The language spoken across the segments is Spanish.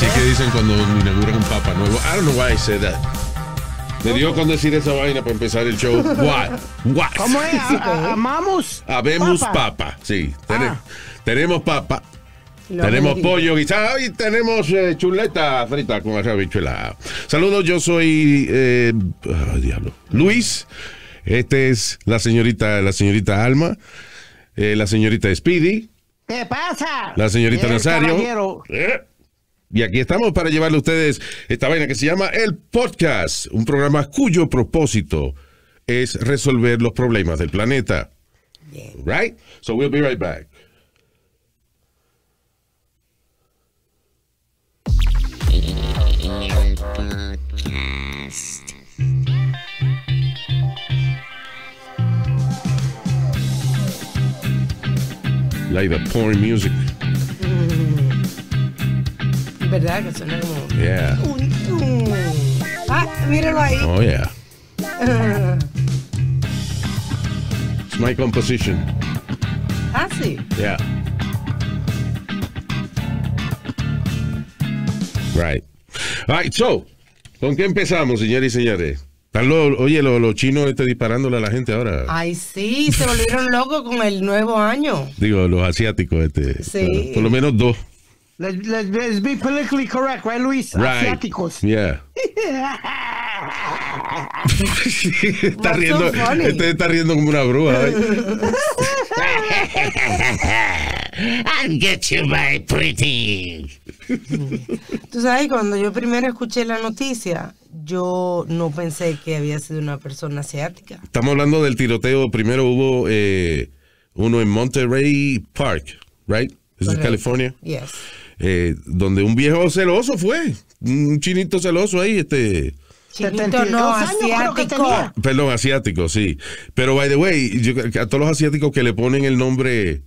Así que dicen cuando inauguran un papa nuevo. I don't know why I said that. Me dio con decir esa vaina para empezar el show. What? What? ¿Cómo es? ¿Amamos? Habemos papa. Sí, tenemos, ah. tenemos papa. tenemos pollo guisado y tenemos eh, chuleta frita con habichuela. Saludos, yo soy eh, diablo. Luis. Este es la señorita, la señorita Alma, eh, la señorita Speedy. ¿Qué pasa? La señorita el Nazario. Eh. Y aquí estamos para llevarle a ustedes esta vaina que se llama El Podcast, un programa cuyo propósito es resolver los problemas del planeta. Right? So we'll be right back. music. ¿Verdad? Que suena como. Yeah. Ah, míralo ahí. Oh, yeah. It's my composition. Ah, sí. Yeah. Right. All right, so, ¿con qué empezamos, señores y señores? Lo, oye, los chinos están disparándole a la gente ahora. Ay, sí, se volvieron locos con el nuevo año. Digo, los asiáticos, este. Sí. Por lo menos dos. Let's, let's, be politically correct, right, Luis? Asiáticos. Yeah. está riendo, este está riendo como una bruja. I'll ¿eh? get you my pretty. Tú sabes, cuando yo primero escuché la noticia, yo no pensé que había sido una persona asiática. Estamos hablando del tiroteo. Primero hubo eh, uno en Monterey Park, right? en California? Yes. Eh, donde un viejo celoso fue, un chinito celoso ahí, este... Chinito, no, asiático. Perdón, asiático, sí. Pero, by the way, a todos los asiáticos que le ponen el nombre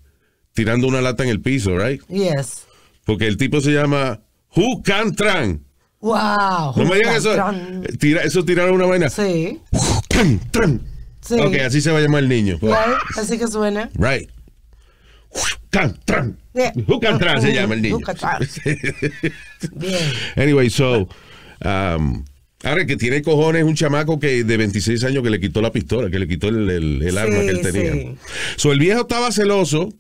tirando una lata en el piso, right? Yes. Porque el tipo se llama Hu Can Tran. Wow. No me digan eso. Tira, eso tiraron una vaina. Sí. Hu Sí. Ok, así se va a llamar el niño. así que suena. Right. Hucantran. Eh, se eh, llama el niño. Bien. Anyway, so. Um, ahora que tiene cojones un chamaco que de 26 años que le quitó la pistola, que le quitó el, arma que él tenía. So, el viejo estaba celoso.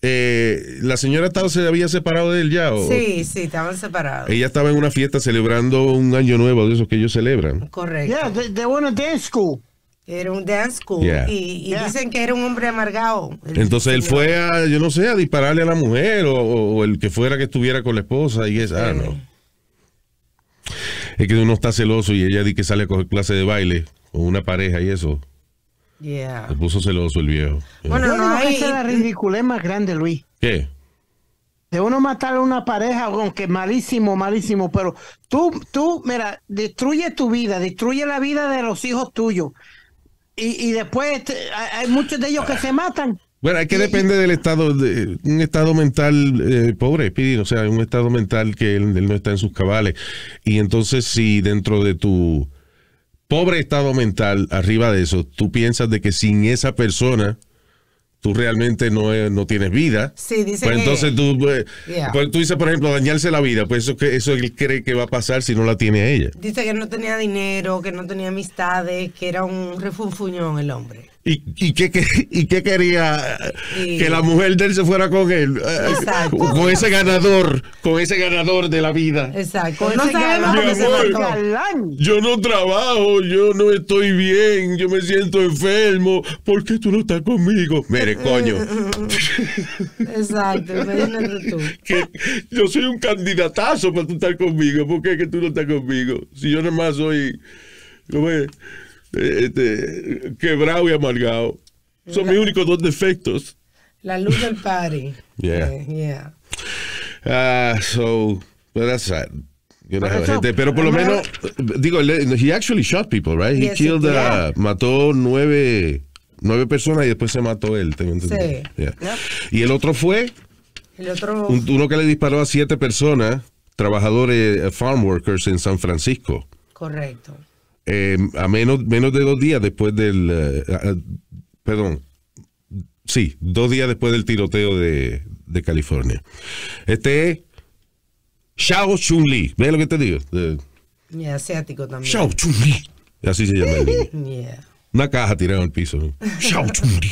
Eh, la señora estaba, se había separado de él ya. ¿o? Sí, sí, estaban separados. Ella estaba en una fiesta celebrando un año nuevo de esos que ellos celebran. Correcto. Yeah, they, they era un dance school. Y, dicen que era un hombre amargado. Entonces él fue a, yo no sé, a dispararle a la mujer o, el que fuera que estuviera con la esposa y es, ah, no. Es que uno está celoso y ella dice que sale a coger clase de baile con una pareja y eso. Se puso celoso el viejo. Bueno, no, la ridiculez más grande, Luis. ¿Qué? de uno matar a una pareja, aunque malísimo, malísimo, pero tú, tú, mira, destruye tu vida, destruye la vida de los hijos tuyos, y, después este, hay muchos de ellos que se matan. Bueno, hay que depende del estado, de, un estado mental eh, pobre, pobre, o sea, un estado mental que él, él, no está en sus cabales. Y entonces si dentro de tu pobre estado mental, arriba de eso, tú piensas de que sin esa persona tú realmente no, eh, no tienes vida. Sí, dice pues entonces tú, eh, pues tú dices, por ejemplo, dañarse la vida, pues eso, que, eso él cree que va a pasar si no la tiene ella. Dice que no tenía dinero, que no tenía amistades, que era un refunfuñón el hombre. ¿Y, qué, quería? Que la mujer de él se fuera con él. Eh, Exacto. Con ese ganador, con ese ganador de la vida. Exacto. Pues no sabemos al amor, yo no trabajo, yo no estoy bien, yo me siento enfermo. ¿Por qué tú no estás conmigo? Mire, eh, coño. Eh, Exacto, tú. yo soy un candidatazo para tú estar conmigo. ¿Por qué que tú no estás conmigo? Si yo nada más soy... ¿Cómo este, quebrado y amargado. Son mis únicos dos defectos. La luz del party. yeah. Eh, yeah. Ah, so, that's sad. pero por lo menos, digo, he actually shot people, right? He killed, uh, mató nueve, nueve personas y después se mató él. sí. Y el otro fue, uno que le disparó a siete personas, trabajadores, uh, farm workers en San Francisco. Correcto. Em, a menos, menos de dos días después del, eh, perdón, sí, dos días después del tiroteo de, de California. Este es Xiao Chun Li, Shao lo que te digo? Y asiático también. Xiao Chun Li, así se llama. El yeah. Una caja tirada al piso. Shao Xiao Chun Li.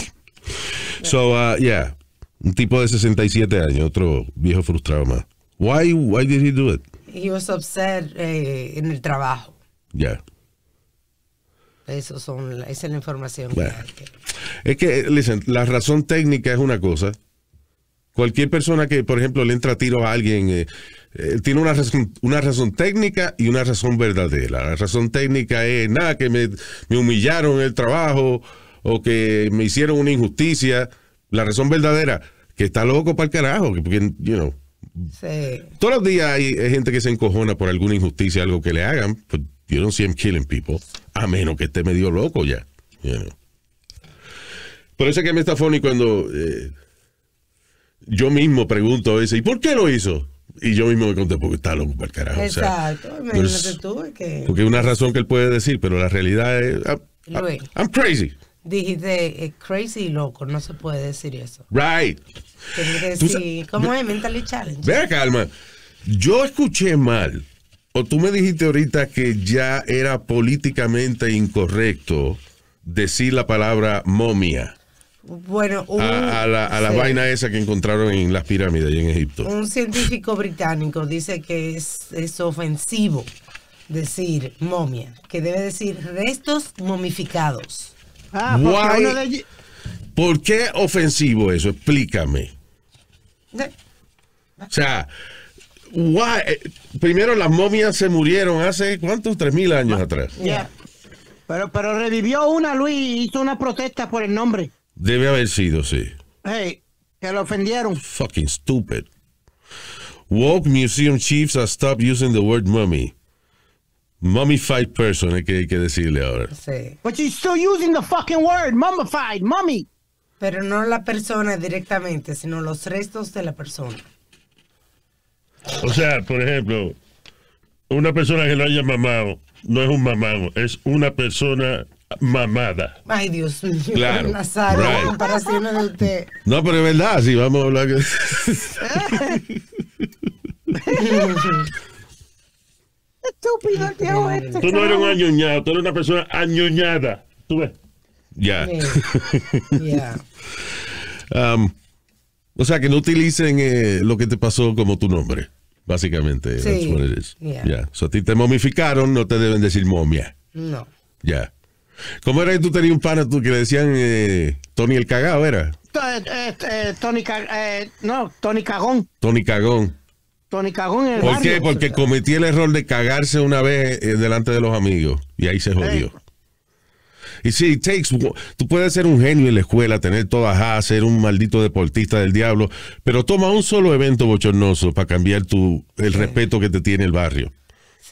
So, uh, yeah, un tipo de 67 años, otro viejo frustrado más. Why, why did he do it? He was upset eh, en el trabajo. Yeah. Eso son, esa es la información Es que, listen, la razón técnica es una cosa. Cualquier persona que, por ejemplo, le entra a tiro a alguien, eh, eh, tiene una razón, una razón técnica y una razón verdadera. La razón técnica es, nada, que me, me humillaron en el trabajo o que me hicieron una injusticia. La razón verdadera, que está loco para el carajo, porque, Todos los días hay gente que se encojona por alguna injusticia, algo que le hagan. yo pues, you don't see em killing people. A menos que esté medio loco ya. Por eso es que me está funny cuando eh, yo mismo pregunto a veces, ¿y por qué lo hizo? Y yo mismo me conté, porque está loco para el carajo. Exacto, que... Porque es una razón que él puede decir, pero la realidad es, I'm, Luis, I'm crazy. Dijiste eh, crazy y loco, no se puede decir eso. Right. Tienes que decir, ¿cómo es? Mentally challenge. Vea, calma. Yo escuché mal o tú me dijiste ahorita que ya era políticamente incorrecto decir la palabra momia. Bueno, a, la, vaina esa que encontraron en las pirámides y en Egipto. Un científico británico dice que es, ofensivo decir momia, que debe decir restos momificados. Ah, ¿Por qué ofensivo eso? Explícame. O sea, Why? Eh, primero las momias se murieron hace cuántos tres mil años atrás. Pero, pero revivió una Luis y hizo una protesta por el nombre. Debe haber sido, sí. Hey, que lo ofendieron. Fucking stupid. Woke museum chiefs have stopped using the word mummy. Mummified person, hay que, hay que decirle ahora. Sí. But you're still using the fucking word, mummified, mummy. Pero no la persona directamente, sino los restos de la persona. O sea, por ejemplo, una persona que lo haya mamado no es un mamado, es una persona mamada. Ay, Dios mío. Claro. de usted. No, pero es verdad, sí, vamos a hablar. Que... Estúpido, tío. esto. tú no eres un añoñado, tú eres una persona añoñada. ¿Tú ves? Ya. Ya. um, o sea, que no utilicen eh, lo que te pasó como tu nombre. Básicamente, eso that's what So, a ti te momificaron, no te deben decir momia. No. Ya. ¿Cómo era que tú tenías un pana tú que le decían eh, Tony el cagado, era? Eh, eh, no, Tony Cagón. Tony Cagón. Tony Cagón el ¿Por qué? Porque cometí el error de cagarse una vez delante de los amigos y ahí se jodió. Y si takes, tú puedes ser un genio en la escuela, tener todas A, ser un maldito deportista del diablo, pero toma un solo evento bochornoso para cambiar tu, el respeto que te tiene el barrio.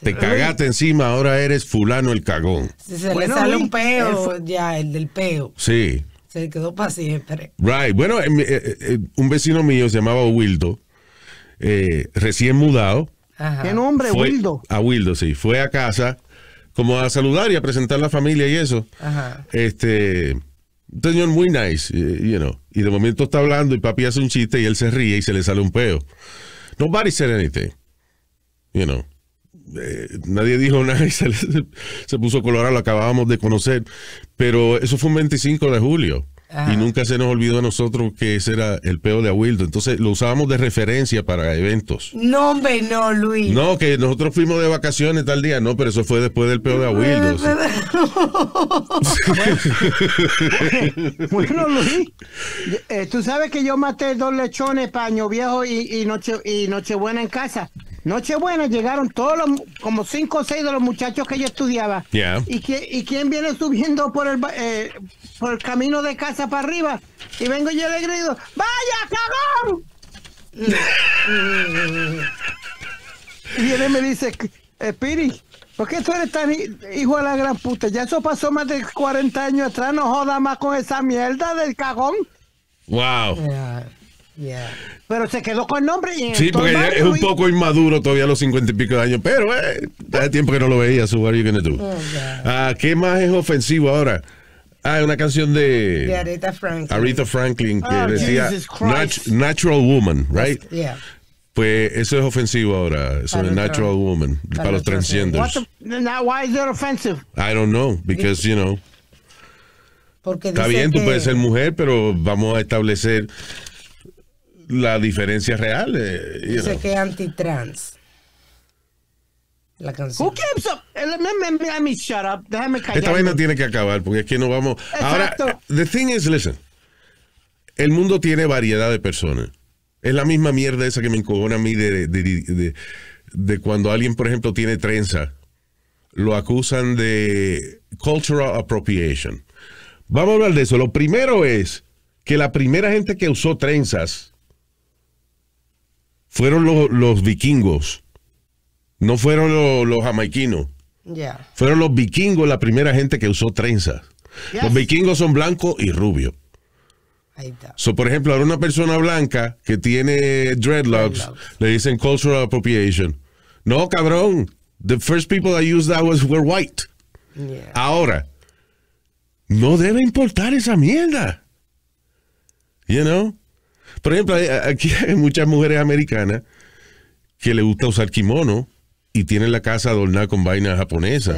Te cagaste encima, ahora eres fulano el cagón. se le sale un peo, ya, el del peo. Sí. Se quedó para siempre. Right. Bueno, eh, eh, eh, un vecino mío se llamaba Wildo, recién mudado. ¿Qué nombre? Wildo. A Wildo, sí. Fue a casa como a saludar y a presentar la familia y eso. Este, un señor muy nice, eh, you know. Y de momento está hablando y papi hace un chiste y él se ríe y se le sale un peo. Nobody said anything, you know. Eh, nadie dijo nada y se, se puso colorado, lo acabábamos de conocer. Pero eso fue un 25 de julio y nunca se nos olvidó a nosotros que ese era el peo de Awildo, Entonces lo usábamos de referencia para eventos. No, hombre, no, Luis. No, que nosotros fuimos de vacaciones tal día, no, pero eso fue después del peo de Aguildo. bueno, Luis, eh, tú sabes que yo maté dos lechones, paño viejo y, y, noche, y Nochebuena en casa. Nochebuena llegaron todos los, como cinco o seis de los muchachos que yo estudiaba. Y, que, quien viene subiendo por el, eh, por el camino de casa para arriba. Y vengo yo le grito, ¡Vaya, cagón! y viene me dice, Spirit eh, ¿por qué tú eres tan hijo de la gran puta? Ya eso pasó más de 40 años atrás, no joda más con esa mierda del cagón. Wow. Pero se quedó con el nombre. sí, porque es un poco inmaduro todavía a los cincuenta y pico de años, pero eh, hace tiempo que no lo veía, su barrio what are you oh, ah, ¿Qué más es ofensivo ahora? Ah, una canción de, Aretha Franklin, que oh, decía Natural Woman, right? Pues eso es ofensivo ahora. Eso natural woman para, los transgenders. Why is that offensive? I don't know because you know. Porque Está bien, tú puedes ser mujer, pero vamos a establecer la diferencia real. Eh, Dice que es anti-trans La canción. Eh, shut up. Déjame Esta tiene que acabar porque es que no vamos. Exacto. Ahora, the thing is, listen. El mundo tiene variedad de personas. Es la misma mierda esa que me encojona a mí de, de cuando alguien, por ejemplo, tiene trenza. Lo acusan de cultural appropriation. Vamos a hablar de eso. Lo primero es que la primera gente que usó trenzas fueron los, vikingos, no fueron los, los jamaiquinos. Fueron los vikingos la primera gente que usó trenzas. Los vikingos son blancos y rubios. So, por ejemplo, ahora una persona blanca que tiene dreadlocks, le dicen cultural appropriation. No, cabrón. The first people that used that was were white. Ahora, no debe importar esa mierda. You know? Por ejemplo, aquí hay muchas mujeres americanas que le gusta usar kimono y tienen la casa adornada con vainas japonesas.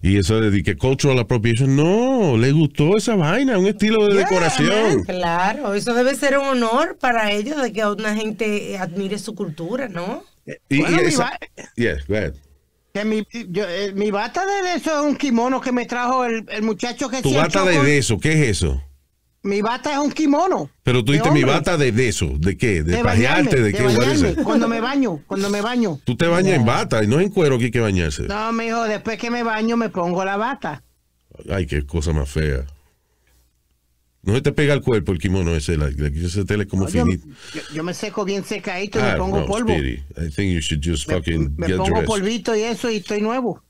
Y eso de que cultural appropriation, no, le gustó esa vaina, un estilo de decoración. claro, eso debe ser un honor para ellos de que una gente admire su cultura, ¿no? Eh, bueno, mi yes, eh, mi, bata de eso es un kimono que me trajo el, muchacho que... Tu bata de eso, ¿qué es eso? mi bata es un kimono. Pero tú dices mi bata de, de, eso, ¿de qué? ¿De, bañarte, ¿De, qué? Bañarme, cuando me baño, cuando me baño. Tú te bañas en bata y no en cuero que hay que bañarse. No, mijo después que me baño me pongo la bata. Ay, qué cosa más fea. No se te pega el cuerpo el kimono ese, la, la que se como finito. Yo, me seco bien secadito y me ah, pongo polvo. me, pongo polvito y eso y estoy nuevo.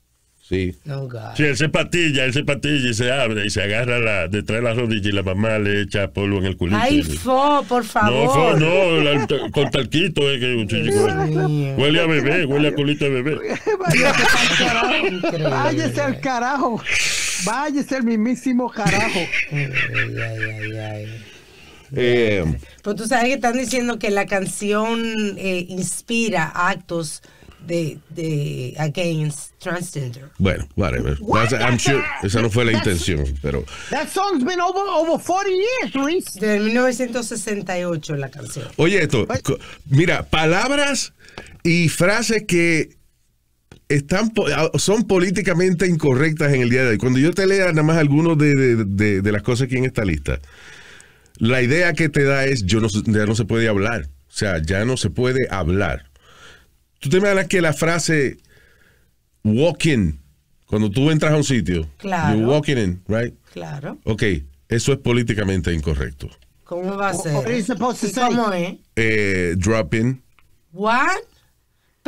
Sí. Oh, sí, él se patilla, él se patilla y se abre y se agarra la, detrás de la rodilla y la mamá le echa polvo en el culito. Ay, fo, por favor. No, fo, no, con talquito. Eh, que, huele a bebé, huele a culito de bebé. Váyase al carajo. Váyase al mismísimo carajo. ay, ay, ay, eh, Pues tú sabes que están diciendo que la canción eh, inspira actos de, de against transgender. Bueno, whatever. I'm sure, esa no fue la intención, pero. That song's been over, 40 years, De 1968 la canción. Oye, esto, pues- mira, palabras y frases que están ah, son políticamente incorrectas en el día de hoy. Cuando yo te lea nada más algunos de, las cosas aquí en esta lista, la idea que te da es yo ya no se puede hablar. O sea, ya no se puede hablar. Tú te imaginas que la frase walking, cuando tú entras a un sitio, claro. you're walking in, right? Claro. Ok, eso es políticamente incorrecto. ¿Cómo va a ser? ¿Cómo es? Eh, dropping. What?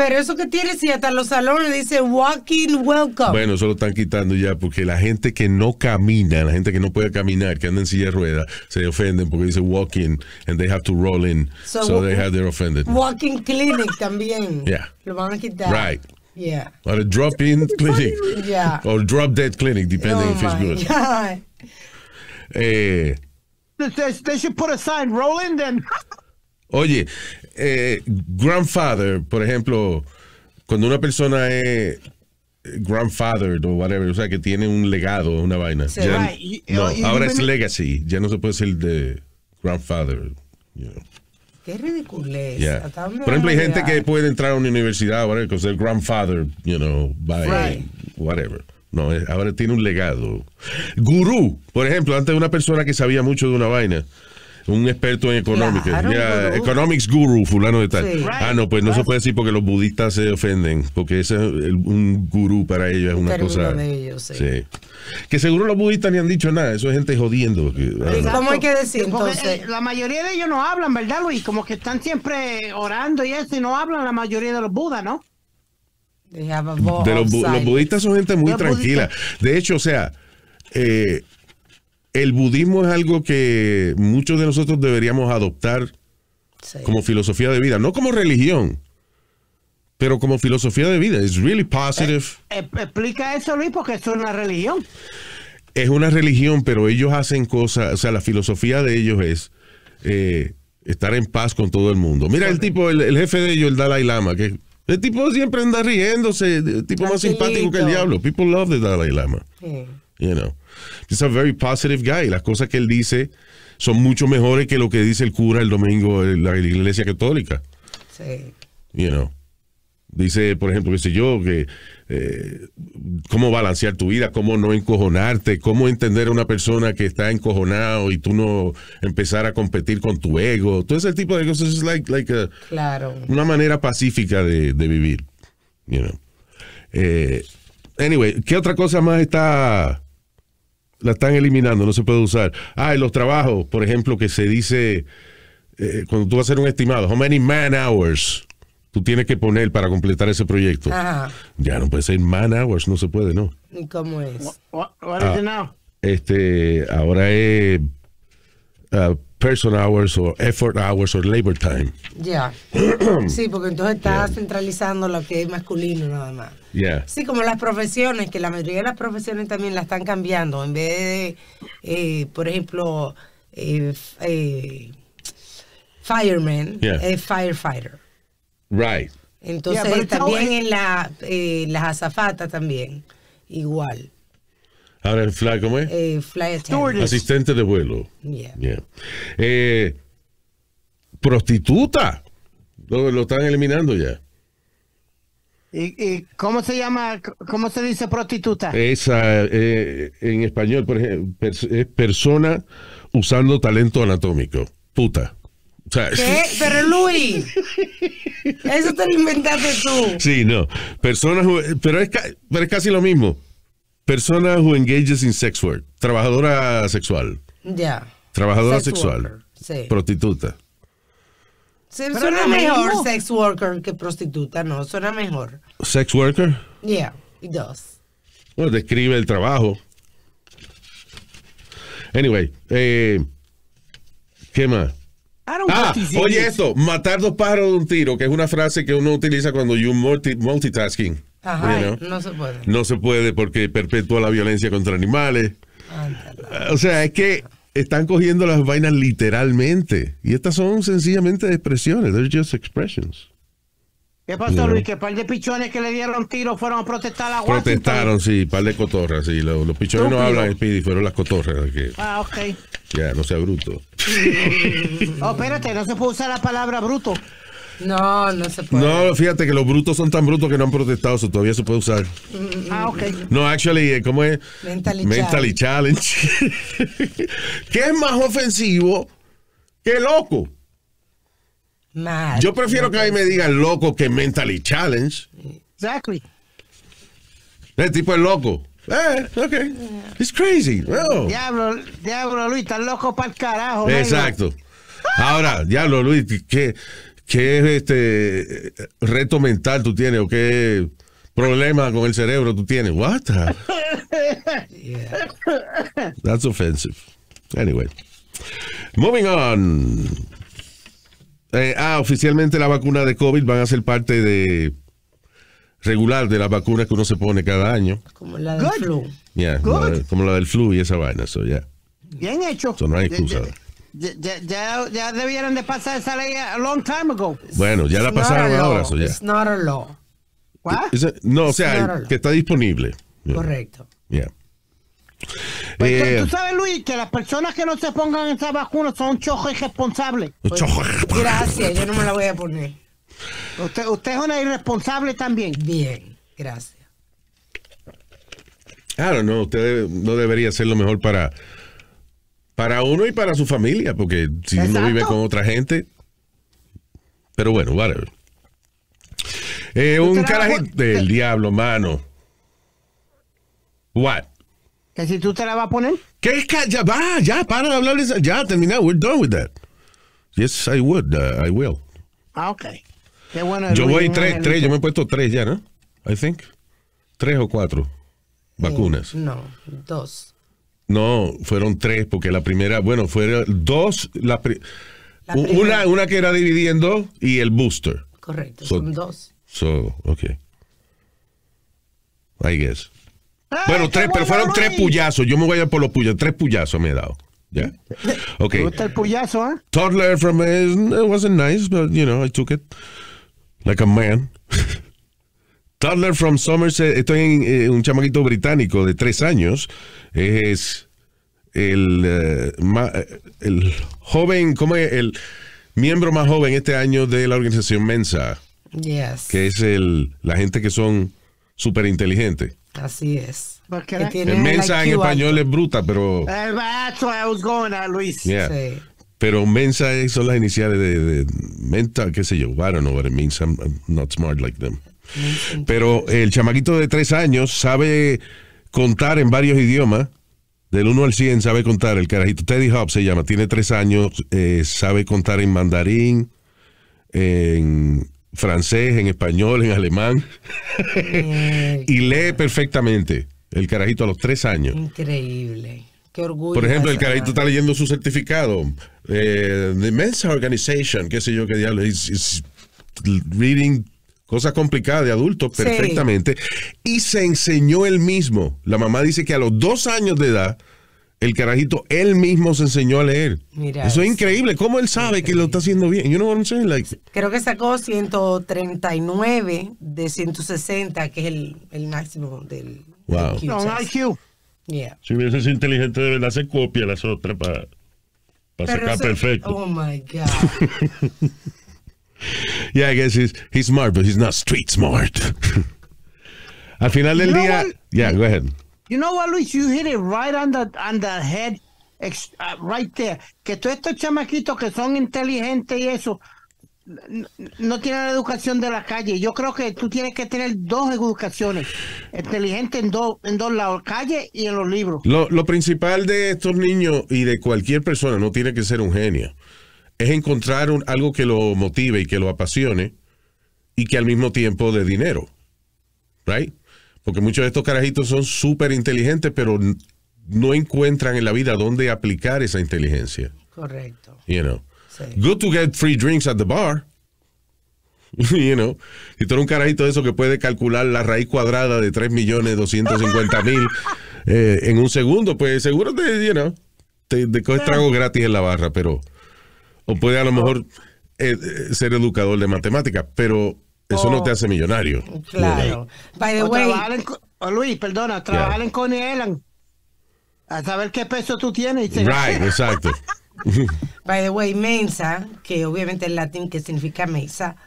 Pero eso que tiene, si hasta los salones dice walking welcome. Bueno, eso lo están quitando ya porque la gente que no camina, la gente que no puede caminar, que anda en silla de ruedas, se ofenden porque dice walking and they have to roll in. So, they have their offended. Walking clinic también. Yeah. Lo van a quitar. Right. Yeah. Or a drop-in clinic. Yeah. Or drop-dead clinic, depending oh if it's good. Eh, they, they should put a sign rolling then. Oye, eh, grandfather, por ejemplo, cuando una persona es grandfathered o whatever, o sea, que tiene un legado, una vaina. no, ahora es legacy, ya no se puede ser de grandfather. Qué ridiculez. es Por ejemplo, hay gente que puede entrar a una universidad, whatever, con ser grandfather, you know, by whatever. No, eh, ahora tiene un legado. Gurú, por ejemplo, antes una persona que sabía mucho de una vaina un experto en economía, economics guru, fulano de tal. ah, no, pues no se puede decir porque los budistas se ofenden, porque ese es un gurú para ellos, es una cosa. Que seguro los budistas ni han dicho nada, eso es gente jodiendo. Ah. ¿Cómo hay que decir entonces? Eh, la mayoría de ellos no hablan, ¿verdad, Luis? Como que están siempre orando y eso, y no hablan la mayoría de los budas, ¿no? De los, los budistas son gente muy tranquila. De hecho, o sea, eh, el budismo es algo que muchos de nosotros deberíamos adoptar como filosofía de vida, no como religión, pero como filosofía de vida. Es really positive. Eh, eh, explica eso, Luis, porque es una religión. Es una religión, pero ellos hacen cosas, o sea, la filosofía de ellos es eh, estar en paz con todo el mundo. Mira el tipo, el, jefe de ellos, el Dalai Lama, que el tipo siempre anda riéndose, el tipo más simpático que el diablo. People love the Dalai Lama. You know es un very positive guy. Las cosas que él dice son mucho mejores que lo que dice el cura el domingo en la iglesia católica. Sí. You know. Dice, por ejemplo, qué sé yo, que eh, cómo balancear tu vida, cómo no encojonarte, cómo entender a una persona que está encojonado y tú no empezar a competir con tu ego. Todo ese tipo de cosas es like, claro. una manera pacífica de, vivir. You know. Eh, anyway, ¿qué otra cosa más está la están eliminando, no se puede usar. Ah, en los trabajos, por ejemplo, que se dice, eh, cuando tú vas a hacer un estimado, how many man hours tú tienes que poner para completar ese proyecto. Ya no puede ser man hours, no se puede, ¿no? cómo es? Ah, este, ahora es... Ah, person hours or effort hours or labor time. Yeah. sí, porque entonces está centralizando lo que es masculino nada más. Yeah. Sí, como las profesiones, que la mayoría de las profesiones también la están cambiando. En vez de, eh, por ejemplo, eh, eh fireman, es firefighter. Right. Entonces también en la, eh, las azafatas también, igual. Ahora el fly, ¿cómo es? Eh, fly Asistente de vuelo. Eh, prostituta. Lo, están eliminando ya. ¿Y, cómo se llama, cómo se dice prostituta? Esa, eh, en español, por ejemplo, es persona usando talento anatómico. Puta. ¿Qué? Pero Luis, eso te lo inventaste tú. Sí, no. Personas, pero es, pero es casi lo mismo. Persona who engages in sex work. Trabajadora sexual. Ya. Trabajadora sexual. Sí. Prostituta. Sí, suena mejor sex worker que prostituta, no, suena mejor. ¿Sex worker? Yeah, it does. Bueno, describe el trabajo. Anyway, eh, ¿qué más? Ah, oye esto, matar dos pájaros de un tiro, que es una frase que uno utiliza cuando you multitasking. Ajá, no se puede. No se puede porque perpetúa la violencia contra animales. O sea, es que están cogiendo las vainas literalmente. Y estas son sencillamente expresiones. They're just expressions. ¿Qué pasó, Luis? Que par de pichones que le dieron tiro fueron a protestar a Washington. Protestaron, sí, par de cotorras, sí. Los, pichones no hablan, Speedy, fueron las cotorras. Ah, ok. Ya, no sea bruto. oh, espérate, no se puede usar la palabra bruto. No, no se puede. No, fíjate que los brutos son tan brutos que no han protestado, eso todavía se puede usar. Mm, mm, ah, mm. ok. No, actually, eh, ¿cómo es? Mentally, Mentally challenge. ¿Qué es más ofensivo que loco? Yo prefiero que que mí me digan loco que mentally challenge. Exactly. El tipo es loco. Eh, ok. It's crazy. Diablo, diablo, Luis, estás loco para el carajo. Exacto. Ahora, diablo, Luis, ¿qué...? ¿Qué este reto mental tú tienes o qué problema con el cerebro tú tienes? What? That's offensive. Anyway. Moving on. Eh, ah, oficialmente la vacuna de COVID van a ser parte de regular de las vacunas que uno se pone cada año. Como la del flu. como la del flu y esa vaina, eso ya. Bien hecho. Eso no hay excusa. Ya, ya, debieron de pasar esa ley a long time ago. Bueno, ya la pasaron ahora. not a law. no, o sea, que está disponible. Correcto. Pues, eh, tú sabes, Luis, que las personas que no se pongan esa vacuna son chojos irresponsables. gracias, yo no me la voy a poner. Usted, usted es una irresponsable también. Bien, gracias. Claro, no, usted no debería ser lo mejor para para uno y para su familia, porque si uno vive con otra gente. Pero bueno, vale eh, un carajito del diablo, mano. What? ¿Que si tú te la vas a poner? ¿Qué? Ya va, ya, para de hablar. Ya, terminado. We're done with that. Yes, I would. Uh, I will. Ah, ok. Qué bueno. Yo voy tres, tres. Yo me he puesto tres ya, ¿no? I think. Tres o cuatro eh, vacunas. No, dos. No, fueron tres, porque la primera, bueno, fueron dos. La, una, que era dividiendo y el booster. Correcto, son dos. So, ok. I guess. ¡Ah, bueno, tres, pero fueron tres puyazos. Yo me voy a ir por los puyazos. Tres puyazos me he dado. Yeah. Okay. ¿Te gusta el eh? Toddler from eh, it wasn't nice, but you know, I took it like a man. Toddler from Somerset, estoy en eh, un chamaquito británico de tres años, es el, eh, eh, el joven, ¿cómo es? El miembro más joven este año de la organización Mensa, que es el, la gente que son súper inteligentes. Así es. Porque Mensa en español es bruta, pero... That's I was going Luis. Pero Mensa son las iniciales de, Menta, qué sé yo, I don't know what it means, I'm not smart like them. Pero el chamaquito de tres años sabe contar en varios idiomas. Del 1 al 100 sabe contar el carajito. Teddy Hobbs se llama, tiene tres años, eh, sabe contar en mandarín, en francés, en español, en alemán. y lee perfectamente el carajito a los tres años. Increíble. Qué orgullo. Por ejemplo, el carajito está leyendo su certificado. the eh, Mensa Organization, qué sé yo qué diablo. reading Cosas complicadas de adultos perfectamente, y se enseñó él mismo. La mamá dice que a los dos años de edad, el carajito él mismo se enseñó a leer. eso, es increíble, cómo él sabe que lo está haciendo bien. Yo no what Creo que sacó 139 de 160, que es el, máximo del, wow. IQ. Si hubiese sido inteligente de verdad, se copia las otras para, sacar perfecto. Oh my God. yeah, I guess he's, he's smart, but he's not street smart. Al final del día, yeah, go ahead. You know what, Luis? You hit it right on the, the head, uh, right there. Que todos estos chamaquitos que son inteligentes y eso, no, tienen la educación de la calle. Yo creo que tú tienes que tener dos educaciones, inteligente en dos, en dos lados, calle y en los libros. Lo, lo principal de estos niños y de cualquier persona, no tiene que ser un genio es encontrar algo que lo motive y que lo apasione y que al mismo tiempo dé dinero. ¿Right? Porque muchos de estos carajitos son súper inteligentes, pero no encuentran en la vida dónde aplicar esa inteligencia. Correcto. You know. Good to get free drinks at the bar. you know, Y tú eres un carajito de eso que puede calcular la raíz cuadrada de 3.250.000 eh, en un segundo, pues seguro te, you know, te coges trago gratis en la barra, pero o puede a lo mejor eh, eh, ser educador de matemáticas, pero eso no oh. te hace millonario. Claro. By the way, oh, Luis, perdona, trabajar con en a saber qué peso tú tienes. Right, exacto. By the way, Mensa, que obviamente es latín que significa mesa,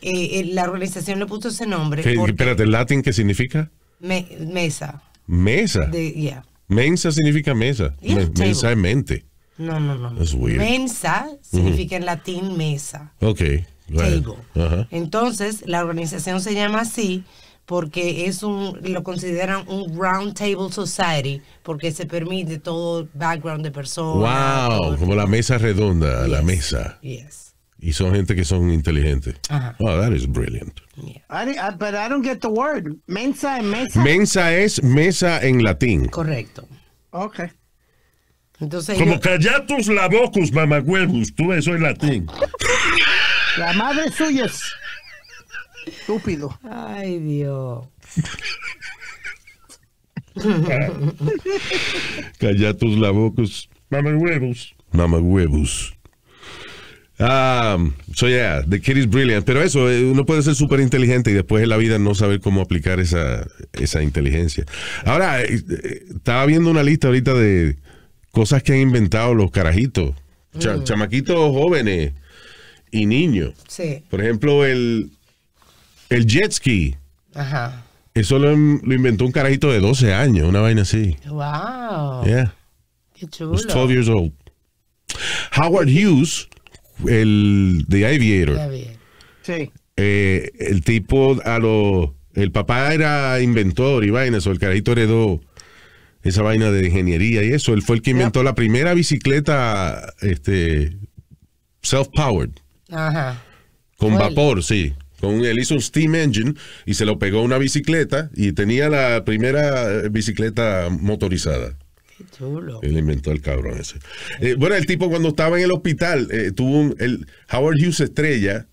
eh, la organización le puso ese nombre. Espérate, latín qué significa? mesa. Mesa. Mensa significa mesa. Mensa mesa es mente. No, no, no. weird. Mensa significa en latín mesa. Ok. Table. Entonces, la organización se llama así porque es un lo consideran un round table society porque se permite todo background de personas. Wow, como la mesa redonda, la mesa. Yes. Y son gente que son inteligentes. Oh, that is brilliant. but I don't get the word. Mensa es mesa. Mensa es mesa en latín. Correcto. Okay. Como yo... callatus lavocus, mamagüevus. Tú, eso es latín. La madre suya es. Estúpido. Ay, Dios. Ah. callatus labocos, Mamagüevus. Mamagüevus. Ah, so yeah, the kid is brilliant. Pero eso, eh, uno puede ser súper inteligente y después en la vida no saber cómo aplicar esa inteligencia. Ahora, eh, eh, estaba viendo una lista ahorita de cosas que han inventado los carajitos, mm. chamaquitos jóvenes y niños. Sí. Por ejemplo, el, el jet ski. Ajá. Eso lo, inventó un carajito de 12 años, una vaina así. Wow. Yeah. 12 years old. Howard Hughes, el de Aviator. Sí. Eh, el tipo a el papá era inventor y vainas, o el carajito heredó esa vaina de ingeniería y eso. Él fue el que inventó la primera bicicleta este, self-powered. Ajá. Con vapor, sí. Con, él hizo un steam engine y se lo pegó a una bicicleta y tenía la primera eh, bicicleta motorizada. Qué chulo. Él inventó el cabrón ese. Eh, bueno, el tipo cuando estaba en el hospital, eh, tuvo un, el Howard Hughes estrella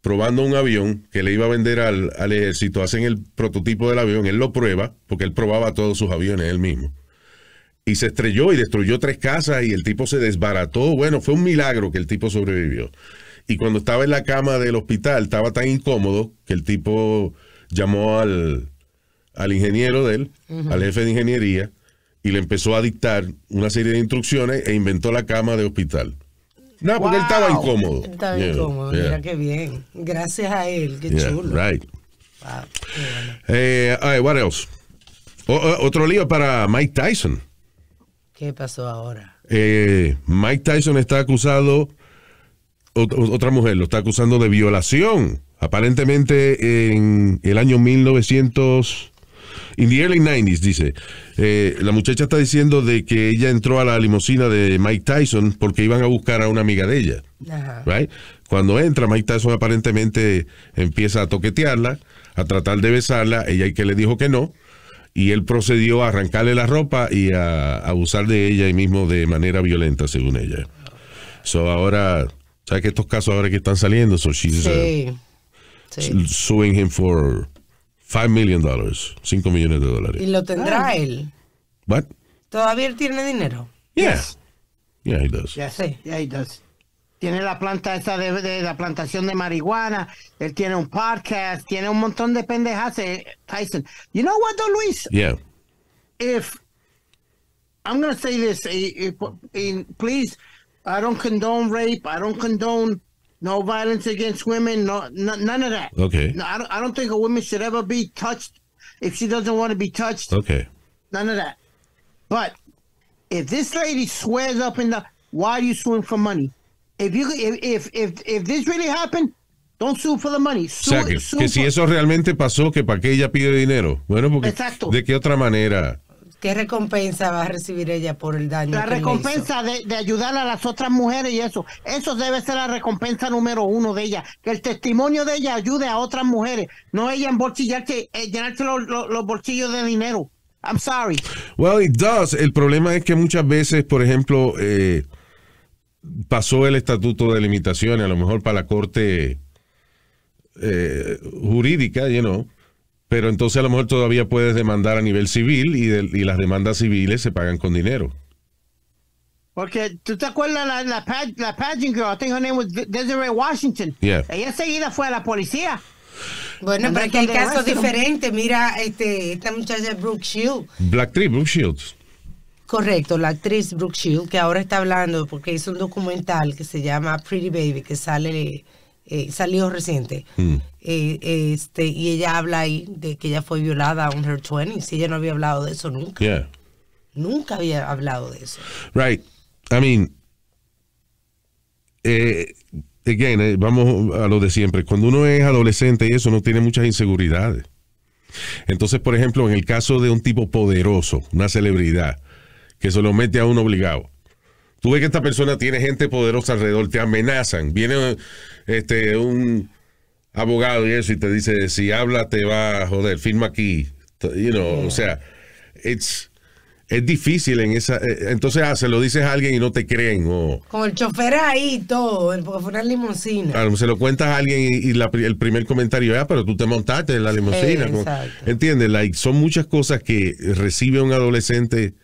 probando un avión que le iba a vender al, al, ejército. Hacen el prototipo del avión, él lo prueba, porque él probaba todos sus aviones él mismo y se estrelló y destruyó tres casas y el tipo se desbarató. Bueno, fue un milagro que el tipo sobrevivió. Y cuando estaba en la cama del hospital, estaba tan incómodo que el tipo llamó al, ingeniero de él, al jefe de ingeniería, y le empezó a dictar una serie de instrucciones e inventó la cama de hospital. No, porque él estaba incómodo. estaba incómodo, mira qué bien. Gracias a él, qué chulo. otro lío para Mike Tyson. ¿Qué pasó ahora? Eh, Mike Tyson está acusado, otra mujer lo está acusando de violación. Aparentemente en el año 1900, en the early 90s, dice. Eh, la muchacha está diciendo de que ella entró a la limusina de Mike Tyson porque iban a buscar a una amiga de ella. Cuando entra, Mike Tyson aparentemente empieza a toquetearla, a tratar de besarla. Ella que le dijo que no y él procedió a arrancarle la ropa y a, abusar de ella y mismo de manera violenta, según ella. So ahora, ¿sabes que estos casos ahora que están saliendo? So she's uh, sí. Uh, suing him for 5 million dollars, 5 millones de dólares. ¿Y lo tendrá él? What? ¿Todavía él tiene dinero? Yeah. Yes. Yeah, he does. Sí. Yeah, he does. tiene la planta esa de, de, la plantación de marihuana, él tiene un podcast, tiene un montón de pendejas, eh, Tyson. You know what, Don Luis? Yeah. If I'm going to say this, if, eh, if, eh, please, I don't condone rape, I don't condone no violence against women, no, no none of that. Okay. No, I, don't, I don't think a woman should ever be touched if she doesn't want to be touched. Okay. None of that. But if this lady swears up in the, why are you suing for money? if if que, si eso realmente pasó, que para qué ella pide dinero. Bueno, porque de qué otra manera. ¿Qué recompensa va a recibir ella por el daño? La recompensa De, de, ayudar a las otras mujeres y eso. Eso debe ser la recompensa número uno de ella. Que el testimonio de ella ayude a otras mujeres. No ella en eh, llenarse los, los bolsillos de dinero. I'm sorry. Well, it does. El problema es que muchas veces, por ejemplo, eh, pasó el estatuto de limitaciones, a lo mejor para la corte eh, jurídica, pero entonces a lo mejor todavía puedes demandar a nivel civil y, las demandas civiles se pagan con dinero. Porque tú te acuerdas la, la, la girl, I think her name was Desiree Washington. Ella seguida fue a la policía. Bueno, pero aquí hay casos diferentes. Mira, este, esta muchacha Brooke Shields. Black Tree, Brooke Shields. Correcto, la actriz Brooke Shield, que ahora está hablando porque hizo un documental que se llama Pretty Baby, que sale eh, salió reciente. Mm. Eh, este, y ella habla ahí de que ella fue violada en her 20 si ella no había hablado de eso nunca. Nunca había hablado de eso. Right. I mean, eh, again, eh, vamos a lo de siempre. Cuando uno es adolescente y eso, no tiene muchas inseguridades. Entonces, por ejemplo, en el caso de un tipo poderoso, una celebridad, que se lo mete a uno obligado. Tú ves que esta persona tiene gente poderosa alrededor, te amenazan. Viene este, un abogado y eso y te dice, si habla te va a joder, firma aquí. O sea, es difícil en esa... Eh, entonces ah, se lo dices a alguien y no te creen. O, Con el chofer ahí todo, porque fue una limusina. se lo cuentas a alguien y, el primer comentario ah, pero tú te montaste en la limusina. ¿Entiendes? Like, son muchas cosas que recibe un adolescente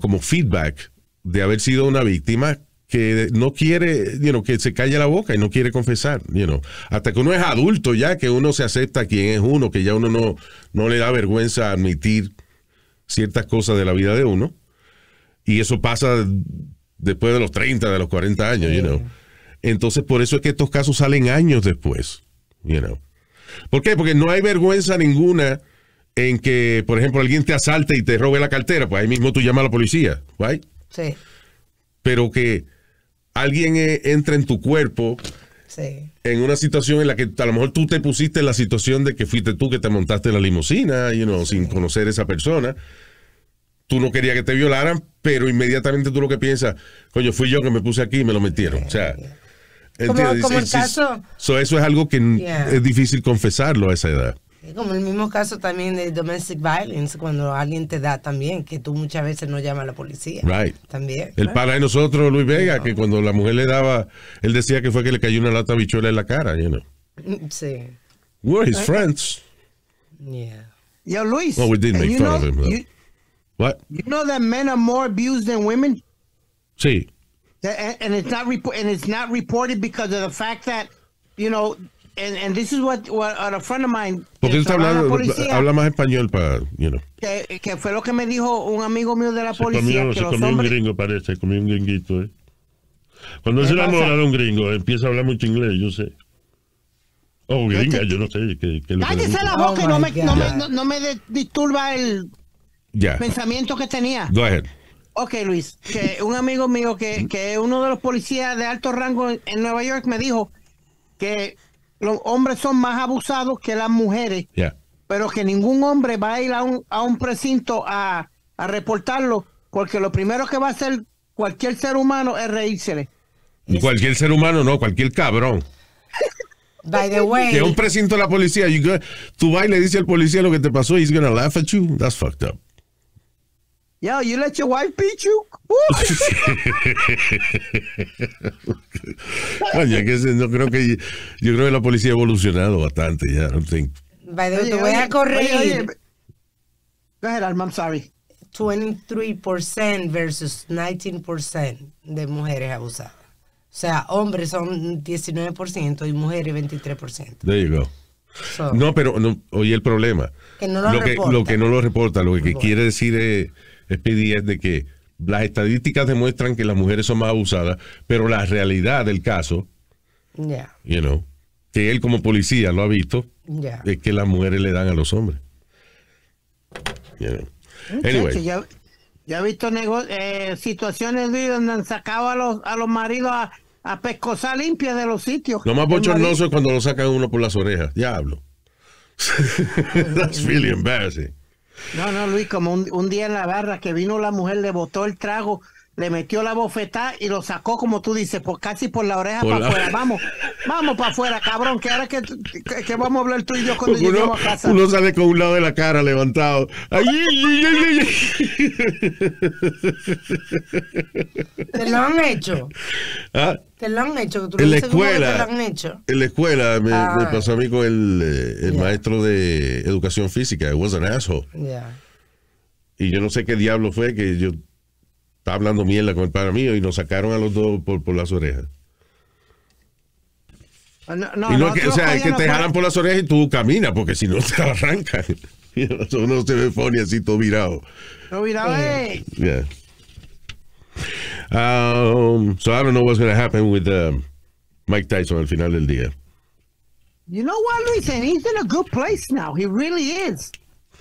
como feedback de haber sido una víctima que no quiere, que se calle la boca y no quiere confesar, you Hasta que uno es adulto ya, que uno se acepta quien es uno, que ya uno no, no le da vergüenza admitir ciertas cosas de la vida de uno. Y eso pasa después de los 30, de los 40 años, you Entonces, por eso es que estos casos salen años después, ¿Por qué? Porque no hay vergüenza ninguna en que, por ejemplo, alguien te asalte y te robe la cartera, pues ahí mismo tú llamas a la policía, ¿right? Sí. Pero que alguien entra eh, entre en tu cuerpo en una situación en la que a lo mejor tú te pusiste en la situación de que fuiste tú que te montaste en la limusina, you know, sin conocer a esa persona. Tú no querías que te violaran, pero inmediatamente tú lo que piensas, coño, fui yo que me puse aquí y me lo metieron. O sea, como, el caso. eso es algo que es difícil confesarlo a esa edad. Es como el mismo caso también de domestic violence, cuando alguien te da también, que tú muchas veces no llamas a la policía. También. El claro. de nosotros, Luis Vega, que cuando la mujer le daba, él decía que fue que le cayó una lata bichuela en la cara, you mm, Sí. We're his friends. Yeah. Yo, Luis. Well, we didn't make fun of him. You, What? You know that men are more abused than women? Sí. and, it's not and it's not reported because of the fact that, you know, and, and this is what, what, a friend of mine. Porque él está hablando, habla más español para, you know. Que, que, fue lo que me dijo un amigo mío de la policía. Comió, que se los comió hombres, un gringo, parece, comió un gringuito, ¿eh? Cuando se enamora de un gringo, eh, empieza a hablar mucho inglés, yo sé. Oh, gringa, yo no sé. Que, que Cállese la boca oh no, me, no, me, no, me disturba el pensamiento que tenía. Go ahead. Ok, Luis, que un amigo mío que, es uno de los policías de alto rango en Nueva York me dijo que los hombres son más abusados que las mujeres, pero que ningún hombre va a ir a un, a un precinto a, reportarlo, porque lo primero que va a hacer cualquier ser humano es reírsele. Cualquier ser humano, no, cualquier cabrón. By the way. Que un precinto la policía, you go, tú vas y le dices al policía lo que te pasó, he's gonna laugh at you. That's fucked up. Yo, you let your wife beat you? Oye, que no creo que yo creo que la policía ha evolucionado bastante ya. No think. te voy a correr. Oye, oye. Go ahead, Alma, I'm sorry. 23% versus 19% de mujeres abusadas. O sea, hombres son 19% y mujeres 23%. There you go. no, pero no, oye el problema. Que no lo, lo que, lo que no lo reporta, lo que quiere decir es es pedir de que las estadísticas demuestran que las mujeres son más abusadas, pero la realidad del caso, you know, que él como policía lo ha visto, es que las mujeres le dan a los hombres. ya ha he visto eh, situaciones donde han sacado a los, maridos a, a limpias de los sitios. Lo más bochornoso es cuando lo sacan uno por las orejas. Diablo. That's really embarrassing. No, no, Luis, como un, día en la barra que vino la mujer, le botó el trago le metió la bofetada y lo sacó, como tú dices, casi por la oreja para afuera. Vamos, vamos para afuera, cabrón, que ahora que, que, vamos a hablar tú y yo cuando lleguemos a casa. Uno sale con un lado de la cara levantado. Ay, Te lo han hecho. ¿Ah? Te lo han hecho. ¿Tú en la escuela. Te lo han hecho? En la escuela me, ah, pasó a mí con el, eh, el maestro de educación física. It was an asshole. Y yo no sé qué diablo fue que yo hablando mierda con el padre mío y nos sacaron a los dos por, las orejas. Ah, no, no, no, o sea, que te jalan por las orejas y tú caminas, porque si no te arrancan. Uno se ve funny así todo virado. Todo virado, eh. eh. Yeah. Um, so I don't know what's going to happen with uh, Mike Tyson al final del día. You know what, Luis? he's in a good place now. He really is.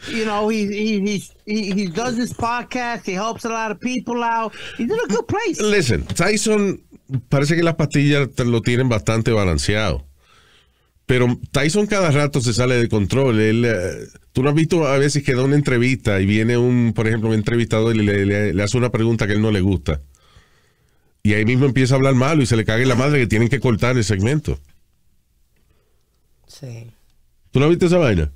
You know, he he he he does this podcast. He helps a lot of people out. He's in a good place. Listen, Tyson parece que las pastillas lo tienen bastante balanceado. Pero Tyson cada rato se sale de control. Él, eh, tú lo has visto a veces que da una entrevista y viene un, por ejemplo, un entrevistador y le, hace una pregunta que él no le gusta. Y ahí mismo empieza a hablar malo y se le cague la madre que tienen que cortar el segmento. Sí. ¿Tú no visto esa vaina?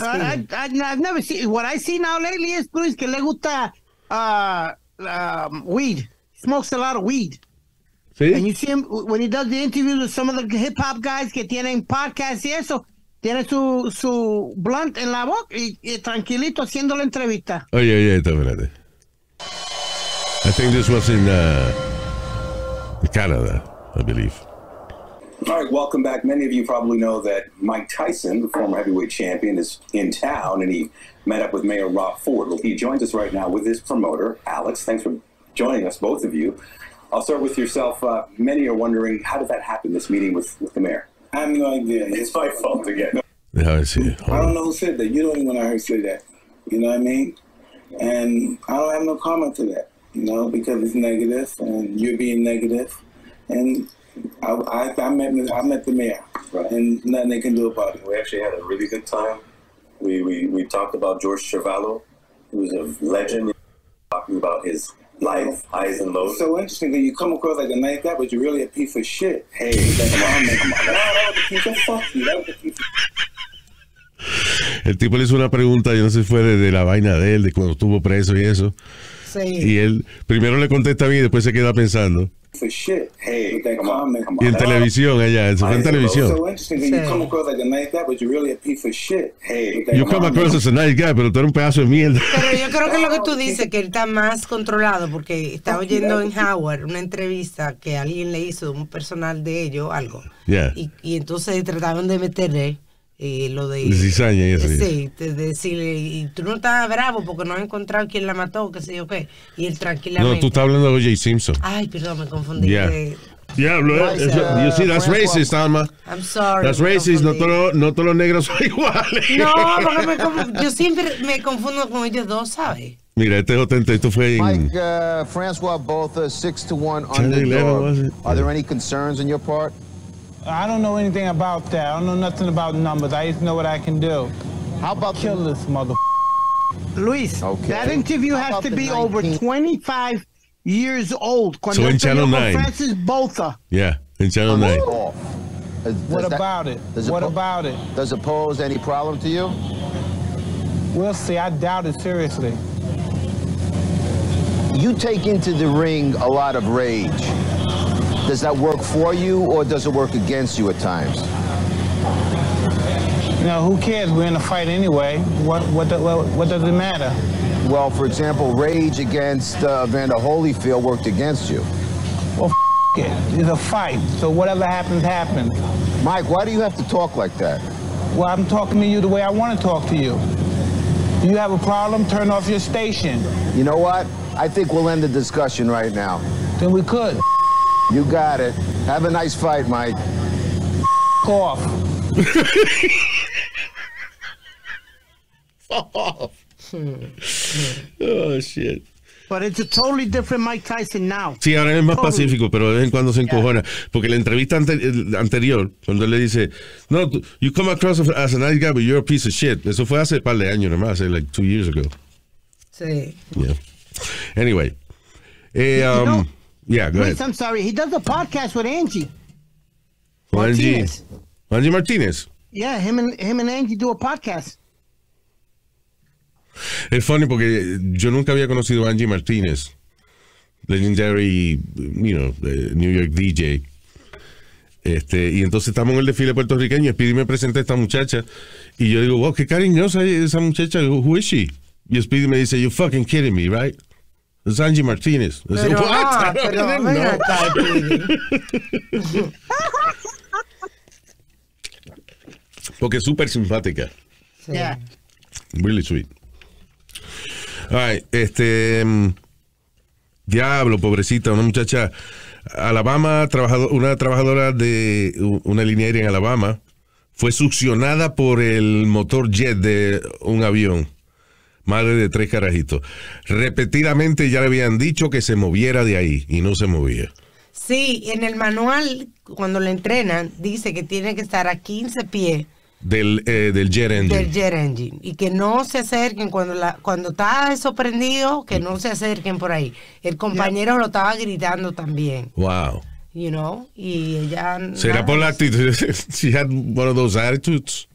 I, I, I've never seen what I see now lately is Luis que le gusta uh, um, weed. Smokes a lot of weed. Sí. And you see him when he does the interviews with some of the hip hop guys que tienen podcasts y eso. Tiene su, su blunt en la boca y, tranquilito haciendo la entrevista. Oye, oye, esto, espérate. I think this was in uh, Canada, I believe. All right, welcome back. Many of you probably know that Mike Tyson, the former heavyweight champion, is in town and he met up with Mayor Rob Ford. Well, he joins us right now with his promoter, Alex. Thanks for joining us, both of you. I'll start with yourself. Uh, many are wondering, how did that happen, this meeting with, with the mayor? I have no idea. It's my fault again. Yeah, I see. I don't know who said that. You don't even want to hear say that. You know what I mean? And I don't have no comment to that, you know, because it's negative and you're being negative. And I, I, I met I met the mayor, right. and nothing they can do about it. We actually had a really good time. We we, we talked about George Cervalo, who was a legend. Talking about his life, highs and lows. So interesting that you come across like a nice guy, but you're really a piece of shit. Hey, that's I'm that was a piece of fuck you. That was a piece of El tipo le hizo una pregunta, yo no sé si fue de, de, la vaina de él, de cuando estuvo preso y eso. Sí. Y él primero le contesta bien y después se queda pensando for shit hey, Y en televisión ella, en oh, televisión. So interesting sí. you come across but really a piece of shit. Hey, you come as a nice guy, pero tú eres un pedazo de mierda. Pero yo creo que lo que tú dices que él está más controlado porque estaba oyendo en Howard una entrevista que alguien le hizo un personal de ellos algo. Yeah. Y, y entonces trataban de meterle eh, lo de... Sí, y Sí, te decirle, y tú no estás bravo porque no has encontrado quién la mató, qué sé yo qué. Y él tranquilamente... No, tú estás hablando de O.J. Simpson. Ay, perdón, me confundí. Yeah. De... Diablo, eh. uh, you see, that's racist, Alma. I'm sorry. That's racist, no todos, no todos los negros son iguales. No, porque yo siempre me confundo con ellos dos, ¿sabes? Mira, este es esto fue en... Mike, uh, Francois both 6 uh, to 1 on Are there any concerns on your part? I don't know anything about that. I don't know nothing about numbers. I just know what I can do. How about kill the... this mother? Luis, okay. that interview How has to be 19... over 25 years old. so in Channel 9. Francis Botha. Yeah, in Channel 9. what that, about it? it what about it? Does it pose any problem to you? We'll see. I doubt it seriously. You take into the ring a lot of rage. Does that work for you or does it work against you at times? Now, who cares? We're in a fight anyway. What, what, the, what, what does it matter? Well, for example, rage against uh, Holyfield worked against you. Well, it. It's a fight, so whatever happens, happens. Mike, why do you have to talk like that? Well, I'm talking to you the way I want to talk to you. You have a problem, turn off your station. You know what? I think we'll end the discussion right now. Then we could. You got it. Have a nice fight, Mike. off. off. Hmm. oh, shit. But it's a totally different Mike Tyson now. Sí, ahora es más totally. pacífico, pero de vez en cuando se encojona. Yeah. Porque la entrevista ante anterior, cuando le dice, no, you come across as a nice guy, but you're a piece of shit. Eso fue hace un par de años nomás, eh, like two years ago. Sí. Yeah. Anyway. Eh, um, you know, um, Yeah, go I'm sorry. He does a podcast with Angie. Martinez. Angie Martinez. Yeah, him and him and Angie do a podcast. Es funny porque yo nunca había conocido a Angie Martinez, legendary, you know, eh, New York DJ. Este, y entonces estamos en el desfile puertorriqueño. Speedy me presenta a esta muchacha. Y yo digo, wow, qué cariñosa es esa muchacha. Who is she? Y Speedy me dice, you fucking kidding me, right? Sanji Martínez. Porque es súper simpática. Sí. Really sweet. este. Mm, diablo, pobrecita, una muchacha. Alabama, trabajado, una trabajadora de una línea aérea en Alabama, fue succionada por el motor jet de un avión madre de tres carajitos. Repetidamente ya le habían dicho que se moviera de ahí y no se movía. Sí, en el manual, cuando le entrenan, dice que tiene que estar a 15 pies. Del, eh, jet engine. Y que no se acerquen cuando, la, cuando está sorprendido, que no se acerquen por ahí. El compañero lo estaba gritando también. Wow. You know, y ella. ¿Será por la actitud? She had one of those attitudes.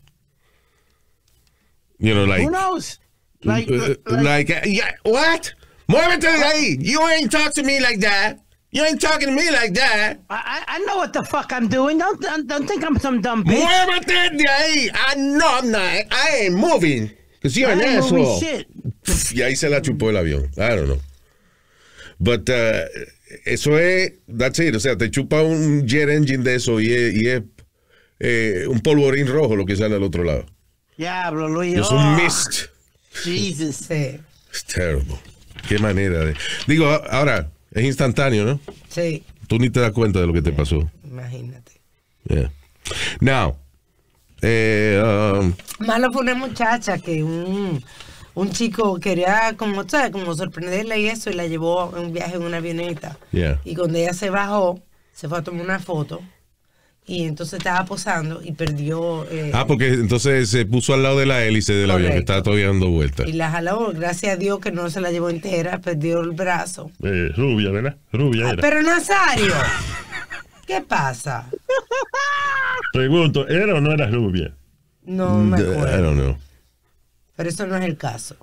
You know, like. Who knows? Uh, uh, uh, like, like, yeah, what? Muévete de ahí. You ain't talk to me like that. You ain't talking to me like that. I, I know what the fuck I'm doing. Don't don't, think I'm some dumb bitch. Muévete de ahí. I know I'm not. I ain't moving. Because you're I an asshole. Shit. Pff, la chupó el avión. I don't know. But uh, eso es, that's it. O sea, te chupa un jet engine de eso y es, y eh, un polvorín rojo lo que sale al otro lado. Diablo, Luis. Es un oh. mist. Jesus. It's terrible. Qué manera de. Digo, ahora es instantáneo, ¿no? Sí. Tú ni te das cuenta de lo que te pasó. Imagínate. Yeah. Now. Eh, um, Malo fue una muchacha que un, chico quería como, ¿sabes? como sorprenderla y eso y la llevó a un viaje en una avioneta. Yeah. Y cuando ella se bajó, se fue a tomar una foto y entonces estaba posando y perdió. Eh, ah, porque entonces se puso al lado de la hélice del avión que estaba todavía dando vueltas. Y la jaló, gracias a Dios que no se la llevó entera, perdió el brazo. Eh, rubia, ¿verdad? Rubia. Ah, era. Pero Nazario, ¿qué pasa? Pregunto, ¿era o no era rubia? No mm, me acuerdo. I don't Pero eso no es el caso.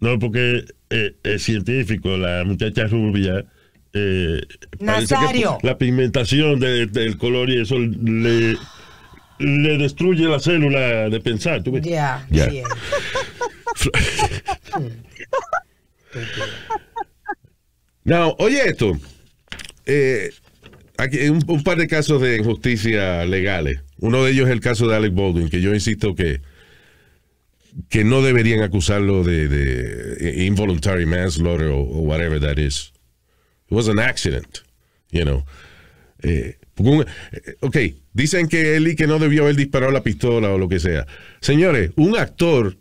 No, porque eh, es científico, la muchacha rubia eh, la pigmentación del color y eso le, destruye la célula de pensar. Ya, oye esto. Eh, aquí un, par de casos de injusticia legales. Uno de ellos es el caso de Alec Baldwin, que yo insisto que que no deberían acusarlo de, de involuntary manslaughter o whatever that is. It was an accident, you know. Eh, eh, ok, dicen que él y que no debió haber disparado la pistola o lo que sea. Señores, un actor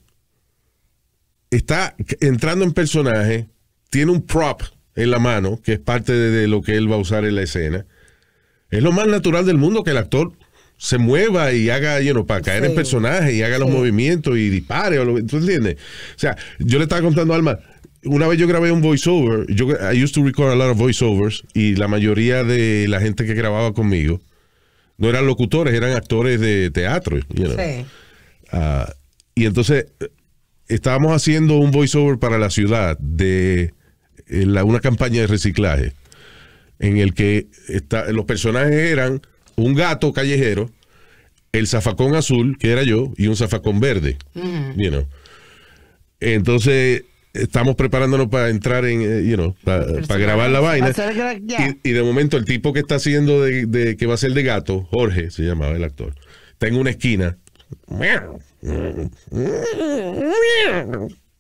está entrando en personaje, tiene un prop en la mano, que es parte de lo que él va a usar en la escena. Es lo más natural del mundo que el actor se mueva y haga, you know, para caer en personaje y haga los movimientos y dispare. O lo, ¿Tú entiendes? O sea, yo le estaba contando a Alma, una vez yo grabé un voiceover, yo I used to record a lot of voiceovers y la mayoría de la gente que grababa conmigo no eran locutores, eran actores de teatro. sí. Ah, y entonces estábamos haciendo un voiceover para la ciudad de una campaña de reciclaje en el que los personajes eran un gato callejero, el zafacón azul, que era yo, y un zafacón verde. Entonces estamos preparándonos para entrar en, eh, you know, para, grabar la vaina. Y, de momento el tipo que está haciendo de, que va a ser de gato, Jorge se llamaba el actor, está en una esquina.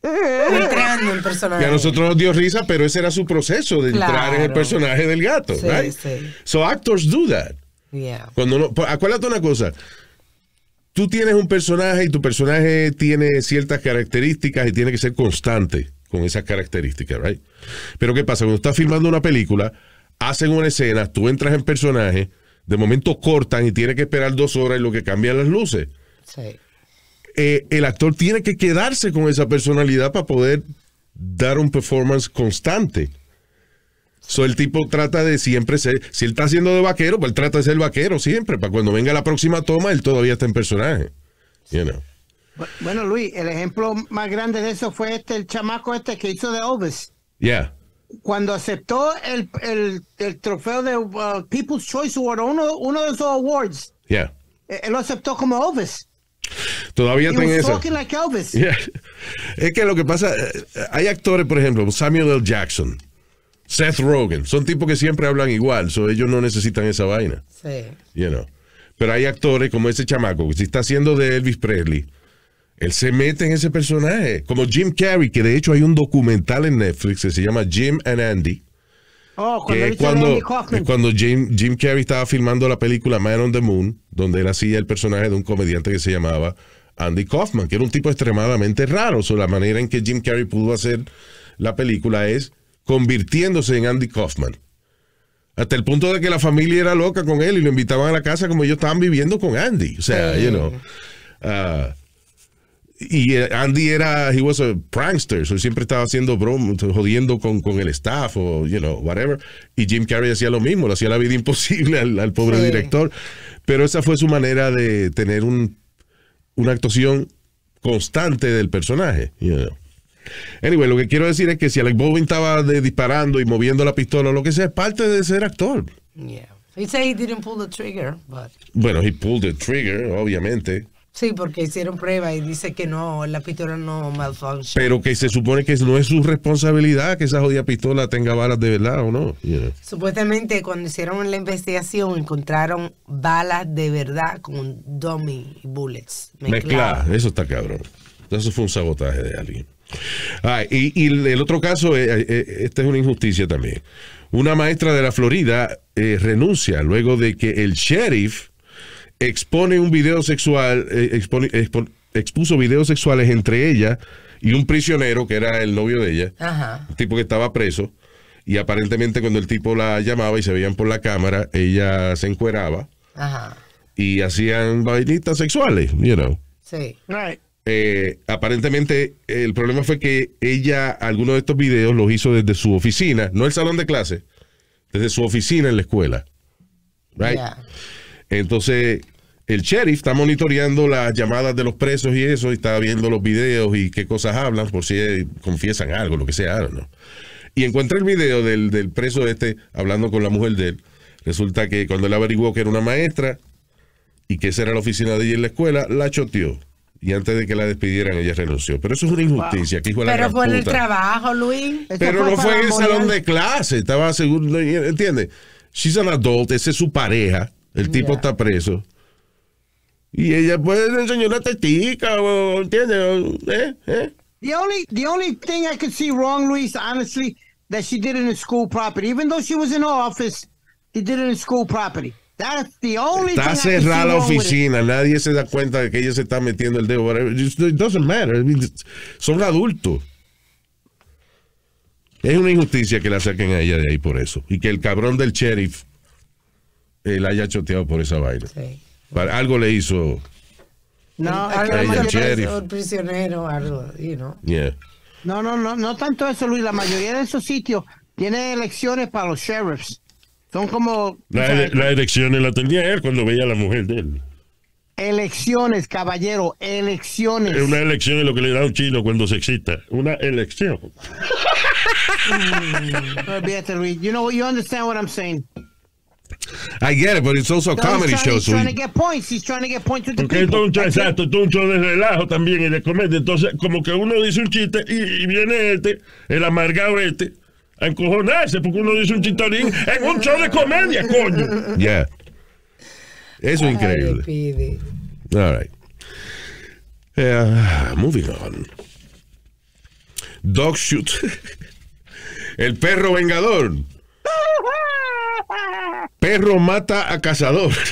Entrando el personaje. Y a nosotros nos dio risa, pero ese era su proceso de entrar en el personaje del gato. Sí, So actors do that. Yeah. Cuando pues, acuérdate una cosa, tú tienes un personaje y tu personaje tiene ciertas características y tiene que ser constante con esas características, right? Pero ¿qué pasa? Cuando estás filmando una película, hacen una escena, tú entras en personaje, de momento cortan y tiene que esperar dos horas y lo que cambian las luces. Sí. Eh, el actor tiene que quedarse con esa personalidad para poder dar un performance constante. So, el tipo trata de siempre ser, si él está haciendo de vaquero, pues él trata de ser vaquero siempre, para cuando venga la próxima toma, él todavía está en personaje. Bueno, Luis, el ejemplo más grande de eso fue este, el chamaco este que hizo de Elvis. Yeah. Cuando aceptó el, trofeo de uh, People's Choice Award, uno, uno de esos awards. ya e-, Él lo aceptó como Elvis. Todavía tengo tiene eso. Es que lo que pasa, eh, hay actores, por ejemplo, Samuel L. Jackson, Seth Rogen. Son tipos que siempre hablan igual, so ellos no necesitan esa vaina. Sí. Pero hay actores como ese chamaco, que se está haciendo de Elvis Presley, él se mete en ese personaje. Como Jim Carrey, que de hecho hay un documental en Netflix que se llama Jim and Andy. Oh, que es cuando, es cuando Jim, Carrey estaba filmando la película Man on the Moon, donde él hacía el personaje de un comediante que se llamaba Andy Kaufman, que era un tipo extremadamente raro. O la manera en que Jim Carrey pudo hacer la película es convirtiéndose en Andy Kaufman. Hasta el punto de que la familia era loca con él y lo invitaban a la casa como ellos estaban viviendo con Andy. O sea, you know. Ah, y eh, Andy era, he was a prankster, siempre estaba haciendo bromas, jodiendo con, con, el staff o, you know, whatever. Y Jim Carrey hacía lo mismo, le hacía la vida imposible al, pobre director. Pero esa fue su manera de tener un, una actuación constante del personaje, Anyway, lo que quiero decir es que si Alec Baldwin estaba disparando y moviendo la pistola lo que sea, es parte de ser actor. trigger, Bueno, he pulled the trigger, obviamente. Sí, porque hicieron prueba y dice que no, la pistola no malfunciona. Pero que se supone que no es su responsabilidad que esa jodida pistola tenga balas de verdad o no. Supuestamente cuando hicieron la investigación encontraron balas de verdad con dummy bullets. Mezcladas. Eso está cabrón. Eso fue un sabotaje de alguien. Ah, y, el otro caso, eh, eh, eh, esta es una injusticia también. Una maestra de la Florida renuncia luego de que el sheriff expone un video sexual, expuso videos sexuales entre ella y un prisionero que era el novio de ella, tipo que estaba preso. Y aparentemente cuando el tipo la llamaba y se veían por la cámara, ella se encueraba y hacían bailitas sexuales, you Sí. Eh, aparentemente el problema fue que ella algunos de estos videos los hizo desde su oficina, no el salón de clase, desde su oficina en la escuela. Entonces, el sheriff está monitoreando las llamadas de los presos y eso, y está viendo los videos y qué cosas hablan, por si eh, confiesan algo, lo que sea, ¿no? Y encontré el video del, del preso este hablando con la mujer de él. Resulta que cuando él averiguó que era una maestra y que esa era la oficina de ella en la escuela, la choteó y antes de que la despidieran ella renunció. Pero eso es una injusticia. Pero fue en el trabajo, Luis. Pero no fue en el salón de clase, estaba seguro, ¿entiende? She's an adult, esa es su pareja, el tipo está preso. Y ella puede enseñar una tetica, ¿entiendes? ¿eh? ¿Eh? The only, the only thing I could see wrong, Luis, honestly, that she did in a school property. Even though she was in her office, he did it in school property está cerrada la oficina, nadie se da cuenta de que ella se está metiendo el dedo. No doesn't Son adultos. Es una injusticia que la saquen a ella de ahí por eso. Y que el cabrón del sheriff eh, la haya choteado por esa vaina. algo le hizo. No, algo le un prisionero, algo, No, no, no, no tanto eso, Luis. La mayoría de esos sitios tiene elecciones para los sheriffs. Son como... La, la elecciones la tenía él cuando veía a la mujer de él. Elecciones, caballero, elecciones. Es Una elección es lo que le da un chino cuando se excita. Una elección. Luis. You know, you understand what I'm saying. I get it, but it's also a comedy show. He's trying to get points. He's trying to get points with the Entonces, exacto, un show de relajo también y de comedia. Entonces, como que uno dice un chiste y, y viene este, el amargado este a encojonarse porque uno dice un chitorín en un show de comedia, coño. Ya. Yeah. Eso es increíble. All right. Eh, moving on. Dog shoot. El perro vengador. Perro mata a cazador.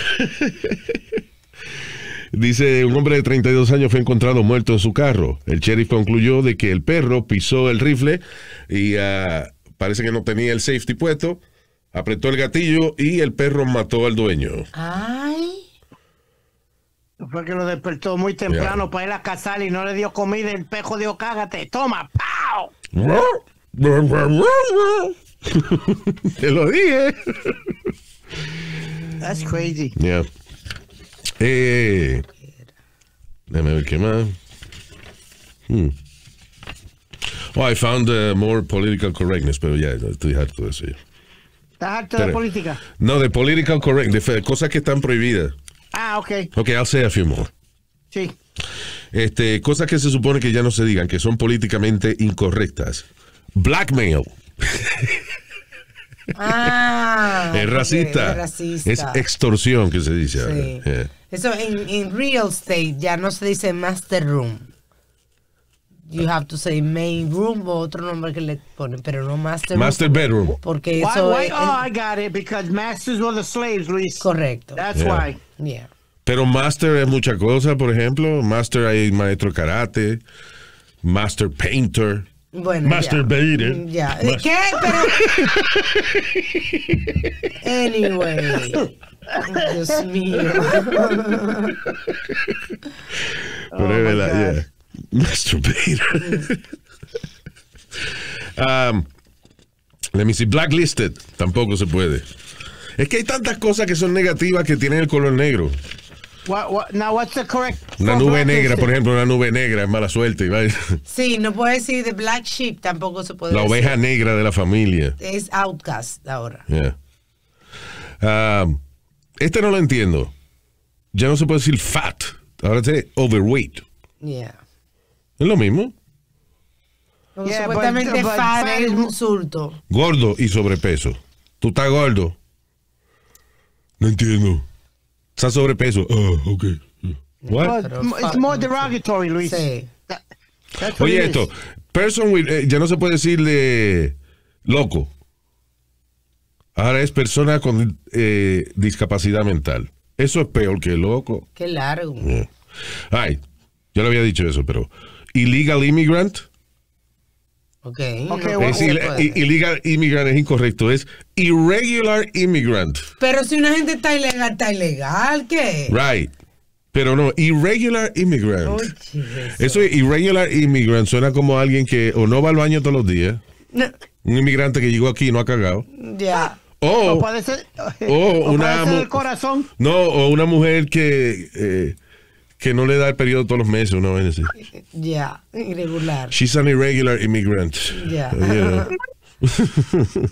Dice, un hombre de 32 años fue encontrado muerto en su carro. El sheriff concluyó de que el perro pisó el rifle y a ah, parece que no tenía el safety puesto, apretó el gatillo y el perro mató al dueño. Ay. Fue que lo despertó muy temprano para ir a cazar y no le dio comida. El pejo dijo... cágate. Toma, ¡pau! Te lo dije. That's crazy. Yeah. Eh, déjame ver qué más. Hmm. Oh, I found uh, more political correctness, pero ya estoy harto de eso. ¿Estás harto de política? No, de political correctness, de cosas que están prohibidas. Ah, ok. Ok, I'll say a few more. Sí. Este, cosas que se supone que ya no se digan, que son políticamente incorrectas. Blackmail. Ah, es racista. Es extorsión que se dice. Sí. Eso en real estate ya no se dice master room you have to say main room o otro nombre que le ponen, pero no master. Master bedroom. Porque eso Es, Oh, I got it because masters were the slaves, Luis. Correcto. That's why. Yeah. Pero master es mucha cosa, por ejemplo, master hay maestro karate, master painter. master Masturbated. Ya. Mm, ya. ¿Qué? Pero. anyway. Dios mío. Pero oh es verdad, oh, Masturbator. um, let me see. Blacklisted. Tampoco se puede. Es que hay tantas cosas que son negativas que tienen el color negro. now what's the correct una nube negra, por ejemplo, una nube negra es mala suerte. Sí, no puede decir the black sheep, tampoco se puede La oveja negra de la familia. Es outcast ahora. Yeah. Um, este no lo entiendo. Ya no se puede decir fat, ahora se overweight. Yeah. Es lo mismo. supuestamente but, es un Gordo y sobrepeso. Tú estás gordo. No entiendo. Estás sobrepeso. Ah, ok. What? It's more Luis. Oye, esto. Person with, eh, ya no se puede decirle loco. Ahora es persona con eh, discapacidad mental. Eso es peor que loco. Qué largo. Ay, yo le había dicho eso, pero illegal immigrant. Ok. okay illegal immigrant es incorrecto, es irregular immigrant. Pero si una gente está ilegal, está ilegal, ¿qué? Right. Pero no, irregular immigrant. eso irregular immigrant. Suena como alguien que o no va al baño todos los días. Un inmigrante que llegó aquí y no ha cagado. Ya. O, puede ser, una, corazón. No, o una mujer que eh, que no le da el periodo todos los meses, una vez así. Ya, irregular. She's an irregular immigrant. Ya. Uh,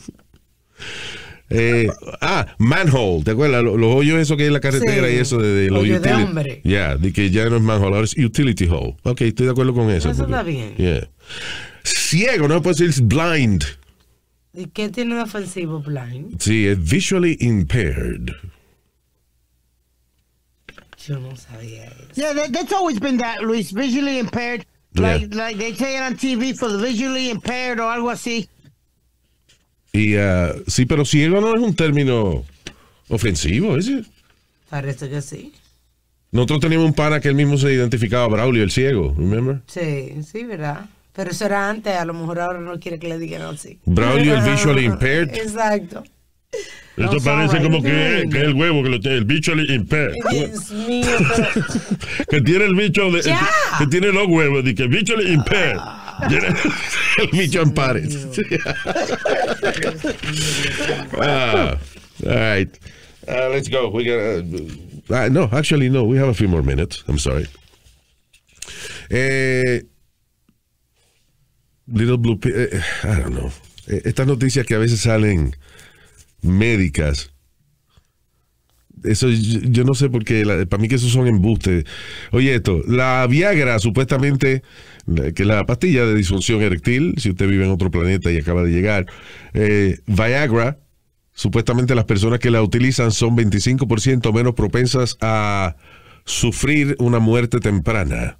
eh, ah, manhole, ¿te acuerdas? Los, hoyos, eso que en la carretera y eso de, los Hoyo de hambre. Ya, de que ya no es manhole, ahora es utility hole. Ok, estoy de acuerdo con eso. Eso está bien. Ciego, no puedo decir blind. ¿Y qué tiene un ofensivo blind? Sí, es visually impaired. Yo no sabía eso. Yeah, that's always been that, Luis. Visually impaired. Like, like they say it on TV for the visually impaired o algo así. Y, uh, sí, pero ciego no es un término ofensivo, ¿es? Parece que sí. Nosotros teníamos un pana que él mismo se identificaba Braulio, el ciego, ¿remember? Sí, sí, ¿verdad? Pero eso era antes, a lo mejor ahora no quiere que le digan así. Braulio, el visually impaired. Exacto. Esto parece como que, que, el huevo, que lo tiene, el bicho le Dios que tiene el bicho, que tiene los huevos, de que el bicho imper. Ah. el bicho en pares. ah, all right. Uh, let's go. We got, uh, uh, no, actually, no. We have a few more minutes. I'm sorry. Eh, Little Blue. Eh, eh, I don't know. Eh, estas noticias que a veces salen médicas. Eso yo no sé por qué, para mí que esos son embustes. Oye, esto, la Viagra supuestamente, que es la pastilla de disfunción eréctil, si usted vive en otro planeta y acaba de llegar, eh, Viagra, supuestamente las personas que la utilizan son 25% menos propensas a sufrir una muerte temprana.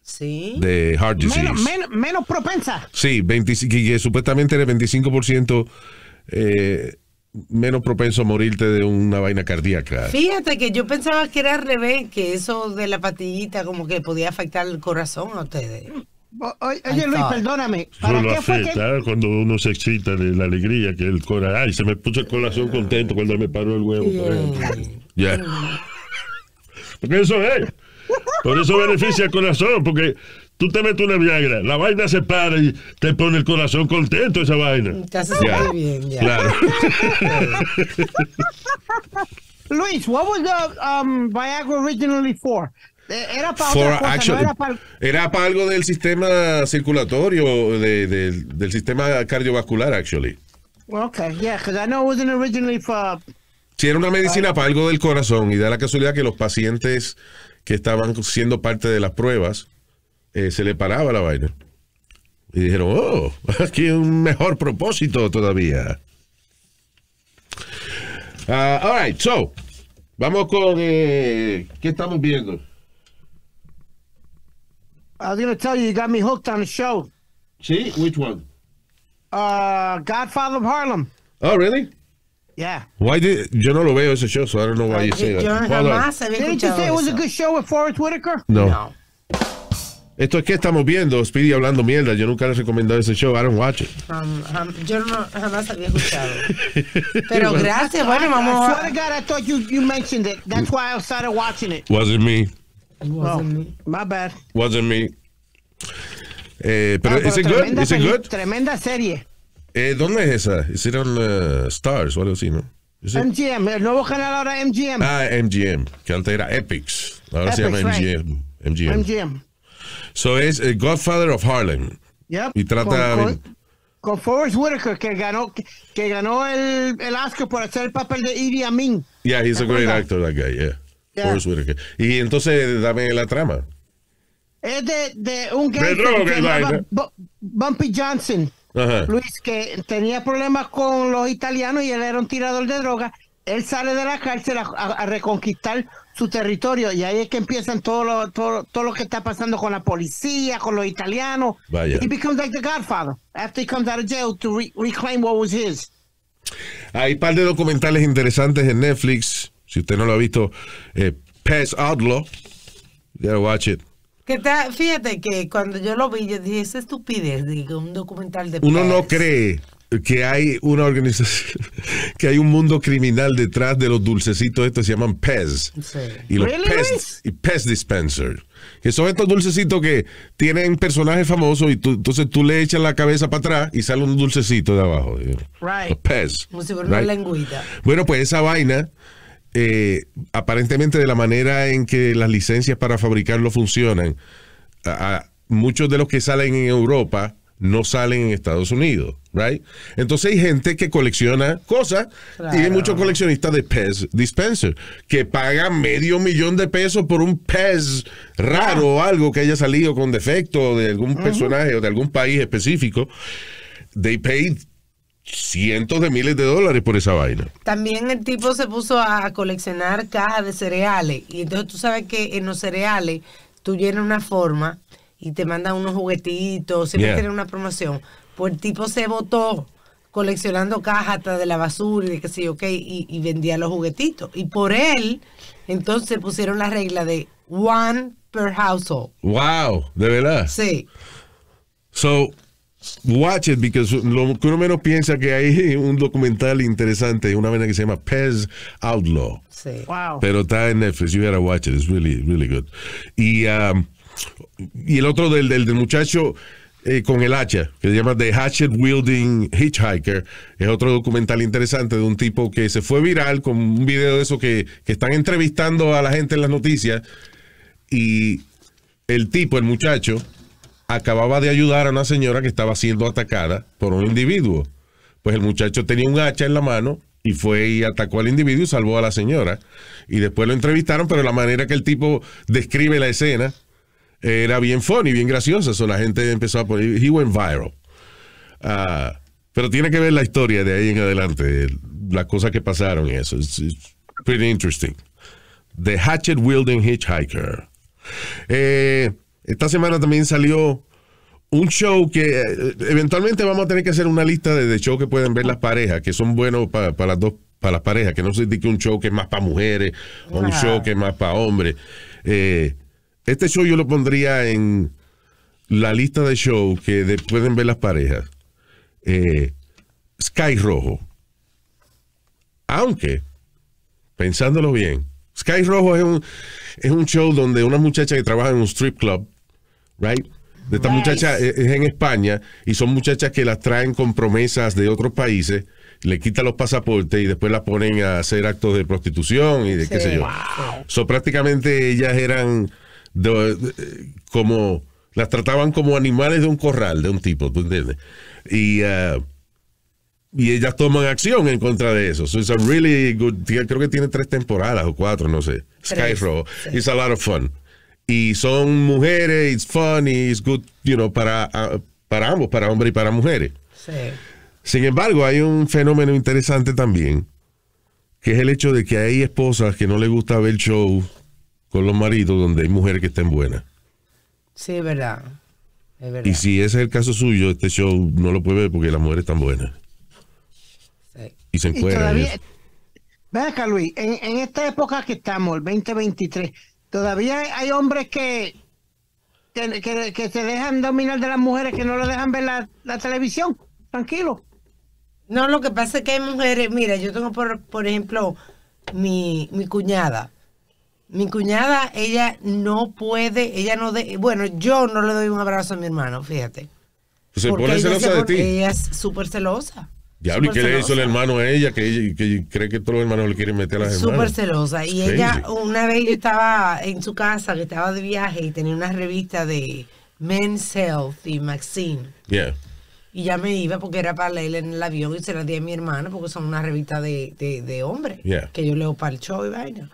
Sí. De heart disease. Menos, menos, propensa. Sí, que, supuestamente era 25% menos propenso a morirte de una vaina cardíaca. Fíjate que yo pensaba que era al revés, que eso de la patillita como que podía afectar el corazón a ustedes. Oye, Luis, perdóname. ¿para afecta cuando uno se excita de la alegría, que el corazón... Ay, se me puso el corazón contento cuando me paró el huevo. Ya. Porque eso es. Por eso beneficia el corazón, porque tú te metes una Viagra, la vaina se para y te pone el corazón contento esa vaina. bien, ya. Claro. Luis, what was the um, Viagra originally for? Eh, era para era, para... algo del sistema circulatorio, del sistema cardiovascular, actually. Okay, yeah, because I know it wasn't originally for. Si era una medicina para algo del corazón y da la casualidad que los pacientes que estaban siendo parte de las pruebas eh, se le paraba la vaina. Y dijeron, oh, aquí un mejor propósito todavía. Uh, all right, so, vamos con, eh, ¿qué estamos viendo? I was going to tell you, you got me hooked on the show. See, which one? Uh, Godfather of Harlem. Oh, really? Yeah. Why did yo no lo veo ese show, so I don't know why you say that. Didn't you say it was a good show with Forrest Whitaker? No. no. Esto es que estamos viendo, Speedy hablando mierda. Yo nunca le he recomendado ese show. I don't watch it. Um, um, yo no, jamás había escuchado. Pero gracias, bueno, vamos a. I swear to God, I thought you, you mentioned it. That's why I started watching it. Wasn't me. Wasn't oh, me. My bad. Wasn't me. Eh, pero, ah, es good? ¿Is it good? Tremenda serie. Eh, ¿Dónde es esa? ¿Es uh, Stars o algo así, no? MGM, el nuevo canal ahora MGM. Ah, MGM, que antes era Epics. Ahora se llama MGM. MGM. MGM. So es el eh, Godfather of Harlem. Y trata... Con, con, Forrest Whitaker, que ganó, que, ganó el, el, Oscar por hacer el papel de Idi Amin. Yeah, he's a great actor, that guy, yeah. Forrest Whitaker. Y entonces, dame la trama. Es de, de un gangster que Bumpy Johnson. Luis, que tenía problemas con los italianos y él era un tirador de drogas él sale de la cárcel a, reconquistar su territorio y ahí es que empiezan todo lo, todo, todo, lo que está pasando con la policía, con los italianos. Vaya. He becomes like the Godfather after he comes out of jail to re reclaim what was his. Hay un par de documentales interesantes en Netflix. Si usted no lo ha visto, eh, Pass Outlaw, you gotta watch it. Que fíjate que cuando yo lo vi, yo dije, es estupidez, digo, un documental de... Uno no cree que hay una organización, que hay un mundo criminal detrás de los dulcecitos estos se llaman Pez. Y los Pez y Pez Dispenser. Que son estos dulcecitos que tienen personajes famosos y entonces tú le echas la cabeza para atrás y sale un dulcecito de abajo. Pez. Bueno, pues esa vaina, eh, aparentemente de la manera en que las licencias para fabricarlo funcionan, muchos de los que salen en Europa no salen en Estados Unidos entonces hay gente que colecciona cosas y hay muchos coleccionistas de Pez Dispenser que pagan medio millón de pesos por un Pez raro o algo que haya salido con defecto de algún personaje o de algún país específico. They paid cientos de miles de dólares por esa vaina. También el tipo se puso a coleccionar cajas de cereales y entonces tú sabes que en los cereales tú llenas una forma y te mandan unos juguetitos, siempre tienen una promoción. Pues el tipo se votó coleccionando cajas de la basura y de y, vendía los juguetitos. Y por él, entonces pusieron la regla de one per household. Wow, de verdad. Sí. So, watch it, because lo uno menos piensa que hay un documental interesante, una vena que se llama Pez Outlaw. Sí. Wow. Pero está en Netflix, you gotta watch it, it's really, really good. Y, um, y el otro del, del, del muchacho eh, con el hacha, que se llama The Hatchet Wielding Hitchhiker. Es otro documental interesante de un tipo que se fue viral con un video de eso que, que están entrevistando a la gente en las noticias y el tipo, el muchacho, acababa de ayudar a una señora que estaba siendo atacada por un individuo. Pues el muchacho tenía un hacha en la mano y fue y atacó al individuo y salvó a la señora. Y después lo entrevistaron, pero la manera que el tipo describe la escena era bien funny, bien graciosa. eso la gente empezó a poner, he went viral. Ah, pero tiene que ver la historia de ahí en adelante, las cosas que pasaron y eso. es pretty interesting. The Hatchet Wielding Hitchhiker. Eh, esta semana también salió un show que eh, eventualmente vamos a tener que hacer una lista de, shows que pueden ver las parejas, que son buenos para las dos, para las parejas, que no se indique un show que es más para mujeres o un show que es más para hombres. Eh, este show yo lo pondría en la lista de shows que pueden ver las parejas. Eh, Sky Rojo. Aunque, pensándolo bien, Sky Rojo es un, es un show donde una muchacha que trabaja en un strip club, right? De esta muchacha es, en España y son muchachas que las traen con promesas de otros países le quitan los pasaportes y después las ponen a hacer actos de prostitución y de qué sé yo. prácticamente ellas eran como las trataban como animales de un corral, de un tipo, ¿tú entiendes? Y, ah, y ellas toman acción en contra de eso. So it's a really good, creo que tiene tres temporadas o cuatro, no sé. Sky y a lot of fun. Y son mujeres, it's fun, it's good, you know, para, ah, para ambos, para hombres y para mujeres. Sin embargo, hay un fenómeno interesante también, que es el hecho de que hay esposas que no les gusta ver el show con los maridos donde hay mujeres que estén buenas. Sí, es verdad. Y si ese es el caso suyo, este show no lo puede ver porque las mujeres están buenas. Sí. Y se encuentran. ve acá, Luis, en, en, esta época que estamos, el 2023, todavía hay hombres que, que, se dejan dominar de las mujeres, que no lo dejan ver la, la televisión. Tranquilo. No, lo que pasa es que hay mujeres, mira, yo tengo por, por ejemplo mi, mi cuñada, mi cuñada, ella no puede, ella no de, bueno, yo no le doy un abrazo a mi hermano, fíjate. Se pone celosa de ti. Ella es súper celosa. Diablo, ¿y qué le hizo el hermano a ella? Que, cree que todos los hermanos le quieren meter a las Súper celosa. Y ella, una vez yo estaba en su casa, que estaba de viaje y tenía una revista de Men's Health y Maxine. Yeah. Y ya me iba porque era para leer en el avión y se la di a mi hermano porque son una revista de, de, hombre. Que yo leo para el show y vaina.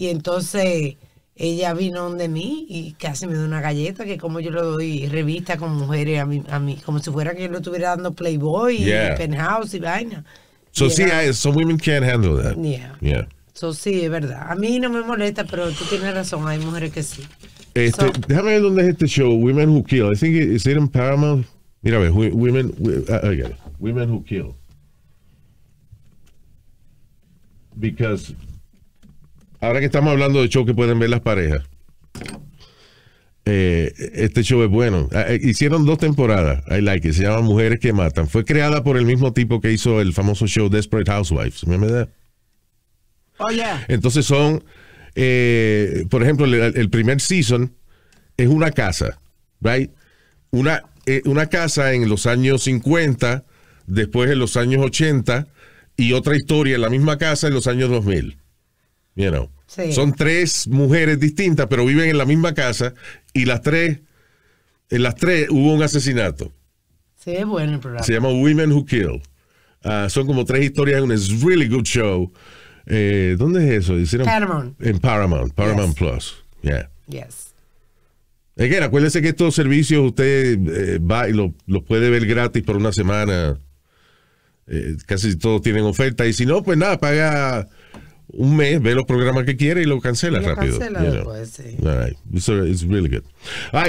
Y entonces ella vino donde mí y casi me dio una galleta, que como yo le doy revista con mujeres a mí, a como si fuera que yo le estuviera dando Playboy y Penthouse y vaina. So, sí, women can't handle that. Yeah. Yeah. So, sí, es verdad. A mí no me molesta, pero tú tienes razón, hay mujeres que sí. Este, déjame ver dónde es este show, Women Who Kill. I think it's in Paramount. Mira, ver, Women, Women Who Kill. Because ahora que estamos hablando de show que pueden ver las parejas, eh, este show es bueno. Ah, eh, hicieron dos temporadas, I like it, se llama Mujeres que Matan. Fue creada por el mismo tipo que hizo el famoso show Desperate Housewives. Oh, Entonces son, eh, por ejemplo, el, primer season es una casa, right? Una, una casa en los años 50, después en los años 80 y otra historia en la misma casa en los años 2000. Son tres mujeres distintas, pero viven en la misma casa y las tres, en las tres hubo un asesinato. Sí, es bueno el programa. Se llama Women Who Kill. Ah, son como tres historias en un really good show. Eh, ¿Dónde es eso? ¿Hicieron? Paramount. En Paramount, Paramount Plus. Yeah. Yes. acuérdese que estos servicios usted eh, va y los lo puede ver gratis por una semana. Eh, casi todos tienen oferta. Y si no, pues nada, paga un mes, ve los programas que quiere y lo cancela lo rápido. Cancela después, right. So it's really good.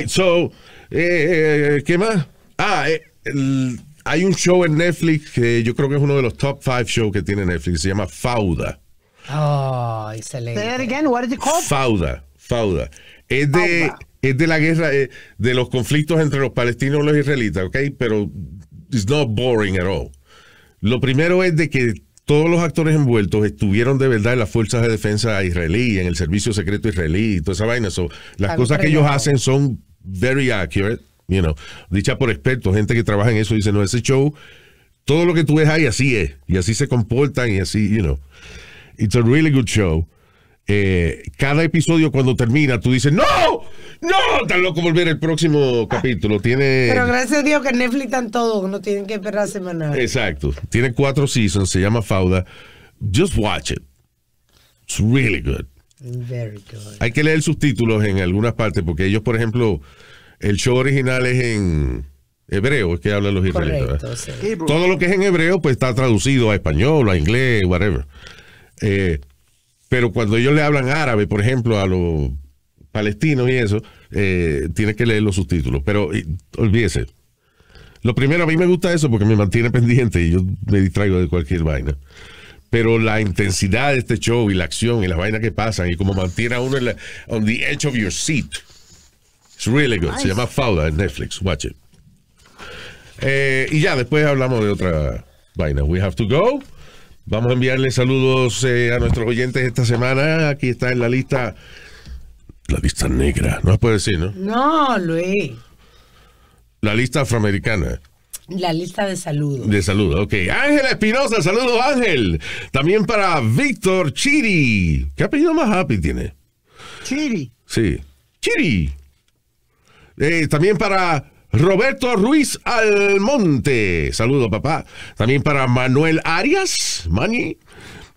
so, eh, eh, ¿qué más? Ah, eh, hay un show en Netflix que yo creo que es uno de los top five shows que tiene Netflix. Se llama Fauda. Oh, excelente. again. What is it called Fauda. Es de, es de la guerra, de los conflictos entre los palestinos y los israelitas, ¿ok? Pero it's not boring at all. Lo primero es de que todos los actores envueltos estuvieron de verdad en las fuerzas de defensa israelí, en el servicio secreto israelí y toda esa vaina. las cosas que ellos hacen son very accurate, you know, dicha por expertos, gente que trabaja en eso dice, no, ese show, todo lo que tú ves ahí así es, y así se comportan y así, you know. It's a really good show. Eh, cada episodio cuando termina, tú dices, no, no, tan loco volver el próximo capítulo. Tiene. Pero gracias a Dios que Netflix están todos, no tienen que esperar Semana Exacto. Tiene cuatro seasons, se llama Fauda. Just watch it. It's really good. Very good. Hay que leer sus títulos en algunas partes, porque ellos, por ejemplo, el show original es en hebreo, es que hablan los israelitas. Todo lo que es en hebreo, pues está traducido a español, a inglés, whatever. Eh, pero cuando ellos le hablan árabe, por ejemplo, a los palestinos y eso, eh, tienes que leer los subtítulos. Pero olvídese. Lo primero, a mí me gusta eso porque me mantiene pendiente y yo me distraigo de cualquier vaina. Pero la intensidad de este show y la acción y las vainas que pasan y como mantiene a uno en on the edge of your seat. It's really good. Se llama Fauda en Netflix. Watch it. Eh, y ya, después hablamos de otra vaina. We have to go. Vamos a enviarle saludos eh, a nuestros oyentes esta semana. Aquí está en la lista la lista negra. No puede decir, ¿no? No, Luis. La lista afroamericana. La lista de saludos. De saludos, ok. Ángel Espinosa, saludos Ángel. También para Víctor Chiri. ¿Qué apellido más happy tiene? Chiri. Sí. Chiri. Eh, también para Roberto Ruiz Almonte. Saludos, papá. También para Manuel Arias. Mani.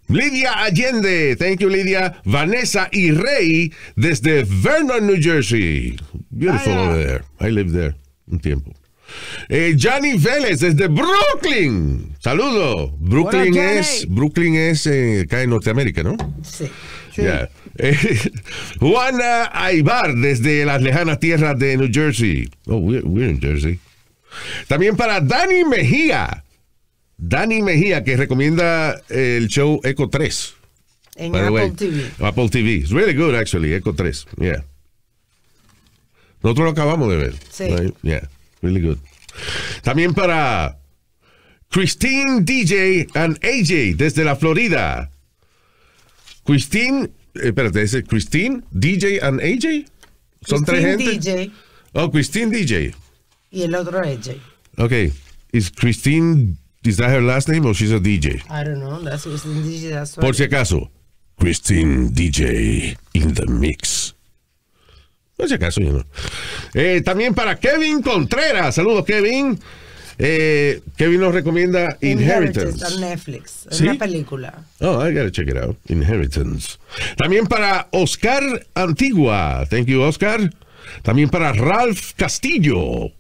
Lidia Allende, thank you Lidia, Vanessa y Rey desde Vernon, New Jersey. Beautiful over there. I lived there un tiempo. Eh, Johnny Vélez desde Brooklyn. Saludo. Brooklyn es, Brooklyn es eh, acá en Norteamérica, ¿no? Sí. Juana Aybar, desde las lejanas tierras de New Jersey. Oh, we're, we're in Jersey. También para Dani Mejía Dani Mejía, que recomienda el show Eco 3. En Apple TV. Apple TV. It's really good, actually. Eco 3. Yeah. Nosotros lo acabamos de ver. Sí. Yeah. Really good. También para Christine DJ and AJ desde la Florida. Christine, eh, espérate, ¿es Christine DJ and AJ? ¿Son tres gente? DJ. Oh, Christine DJ. Y el otro AJ. Ok. Es Christine Is that her last name or she's a DJ? I don't know. That's DJ. Por si acaso, Christine DJ in the mix. Por si acaso, eh, también para Kevin Contreras. Saludos, Kevin. Eh, Kevin nos recomienda Inheritance. Netflix. Es una película. Oh, I gotta check it out. Inheritance. También para Oscar Antigua. Thank you, Oscar. También para Ralph Castillo.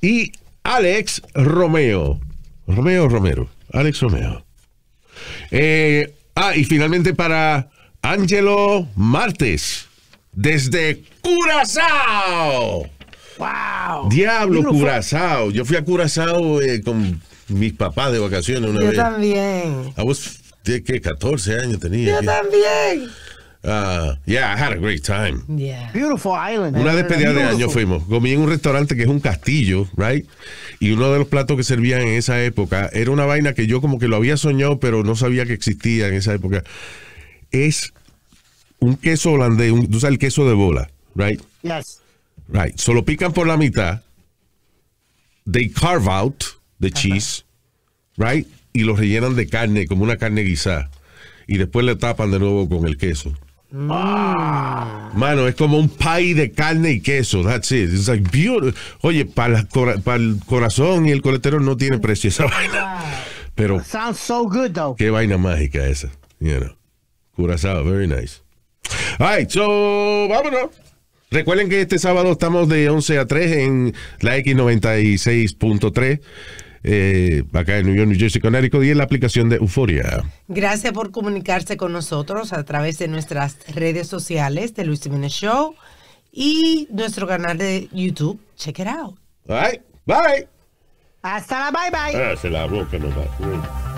Y Alex Romeo. Romeo Romero, Alex Romeo. Eh, ah, y finalmente para Angelo Martes, desde Curazao. ¡Wow! Diablo, Curazao. Yo fui a Curazao eh, con mis papás de vacaciones una Yo vez. Yo también. ¿qué, 14 años tenía. Yo también. Ah, yeah, I had a great time. Beautiful island. Una despedida de año fuimos. Comí en un restaurante que es un castillo, right? Y uno de los platos que servían en esa época era una vaina que yo como que lo había soñado, pero no sabía que existía en esa época. Es un queso holandés, el queso de bola, right? Yes. Right. Solo pican por la mitad. They carve out the cheese, right? Y lo rellenan de carne, como una carne guisada. Y después le tapan de nuevo con el queso. Mm. Mano, es como un pie de carne y queso. That's it. Oye, para el corazón y el colesterol no tiene precio esa vaina. Pero. Qué vaina mágica esa. You know. Curazao, very nice. All right, so, Recuerden que este sábado estamos de 11 a 3 en la X96.3. Eh, acá en New York, New Jersey, Connecticut y en la aplicación de Euforia. Gracias por comunicarse con nosotros a través de nuestras redes sociales de Luis Jiménez Show y nuestro canal de YouTube. Check it out. Bye Bye. Hasta la bye bye. Hasta la boca, no va.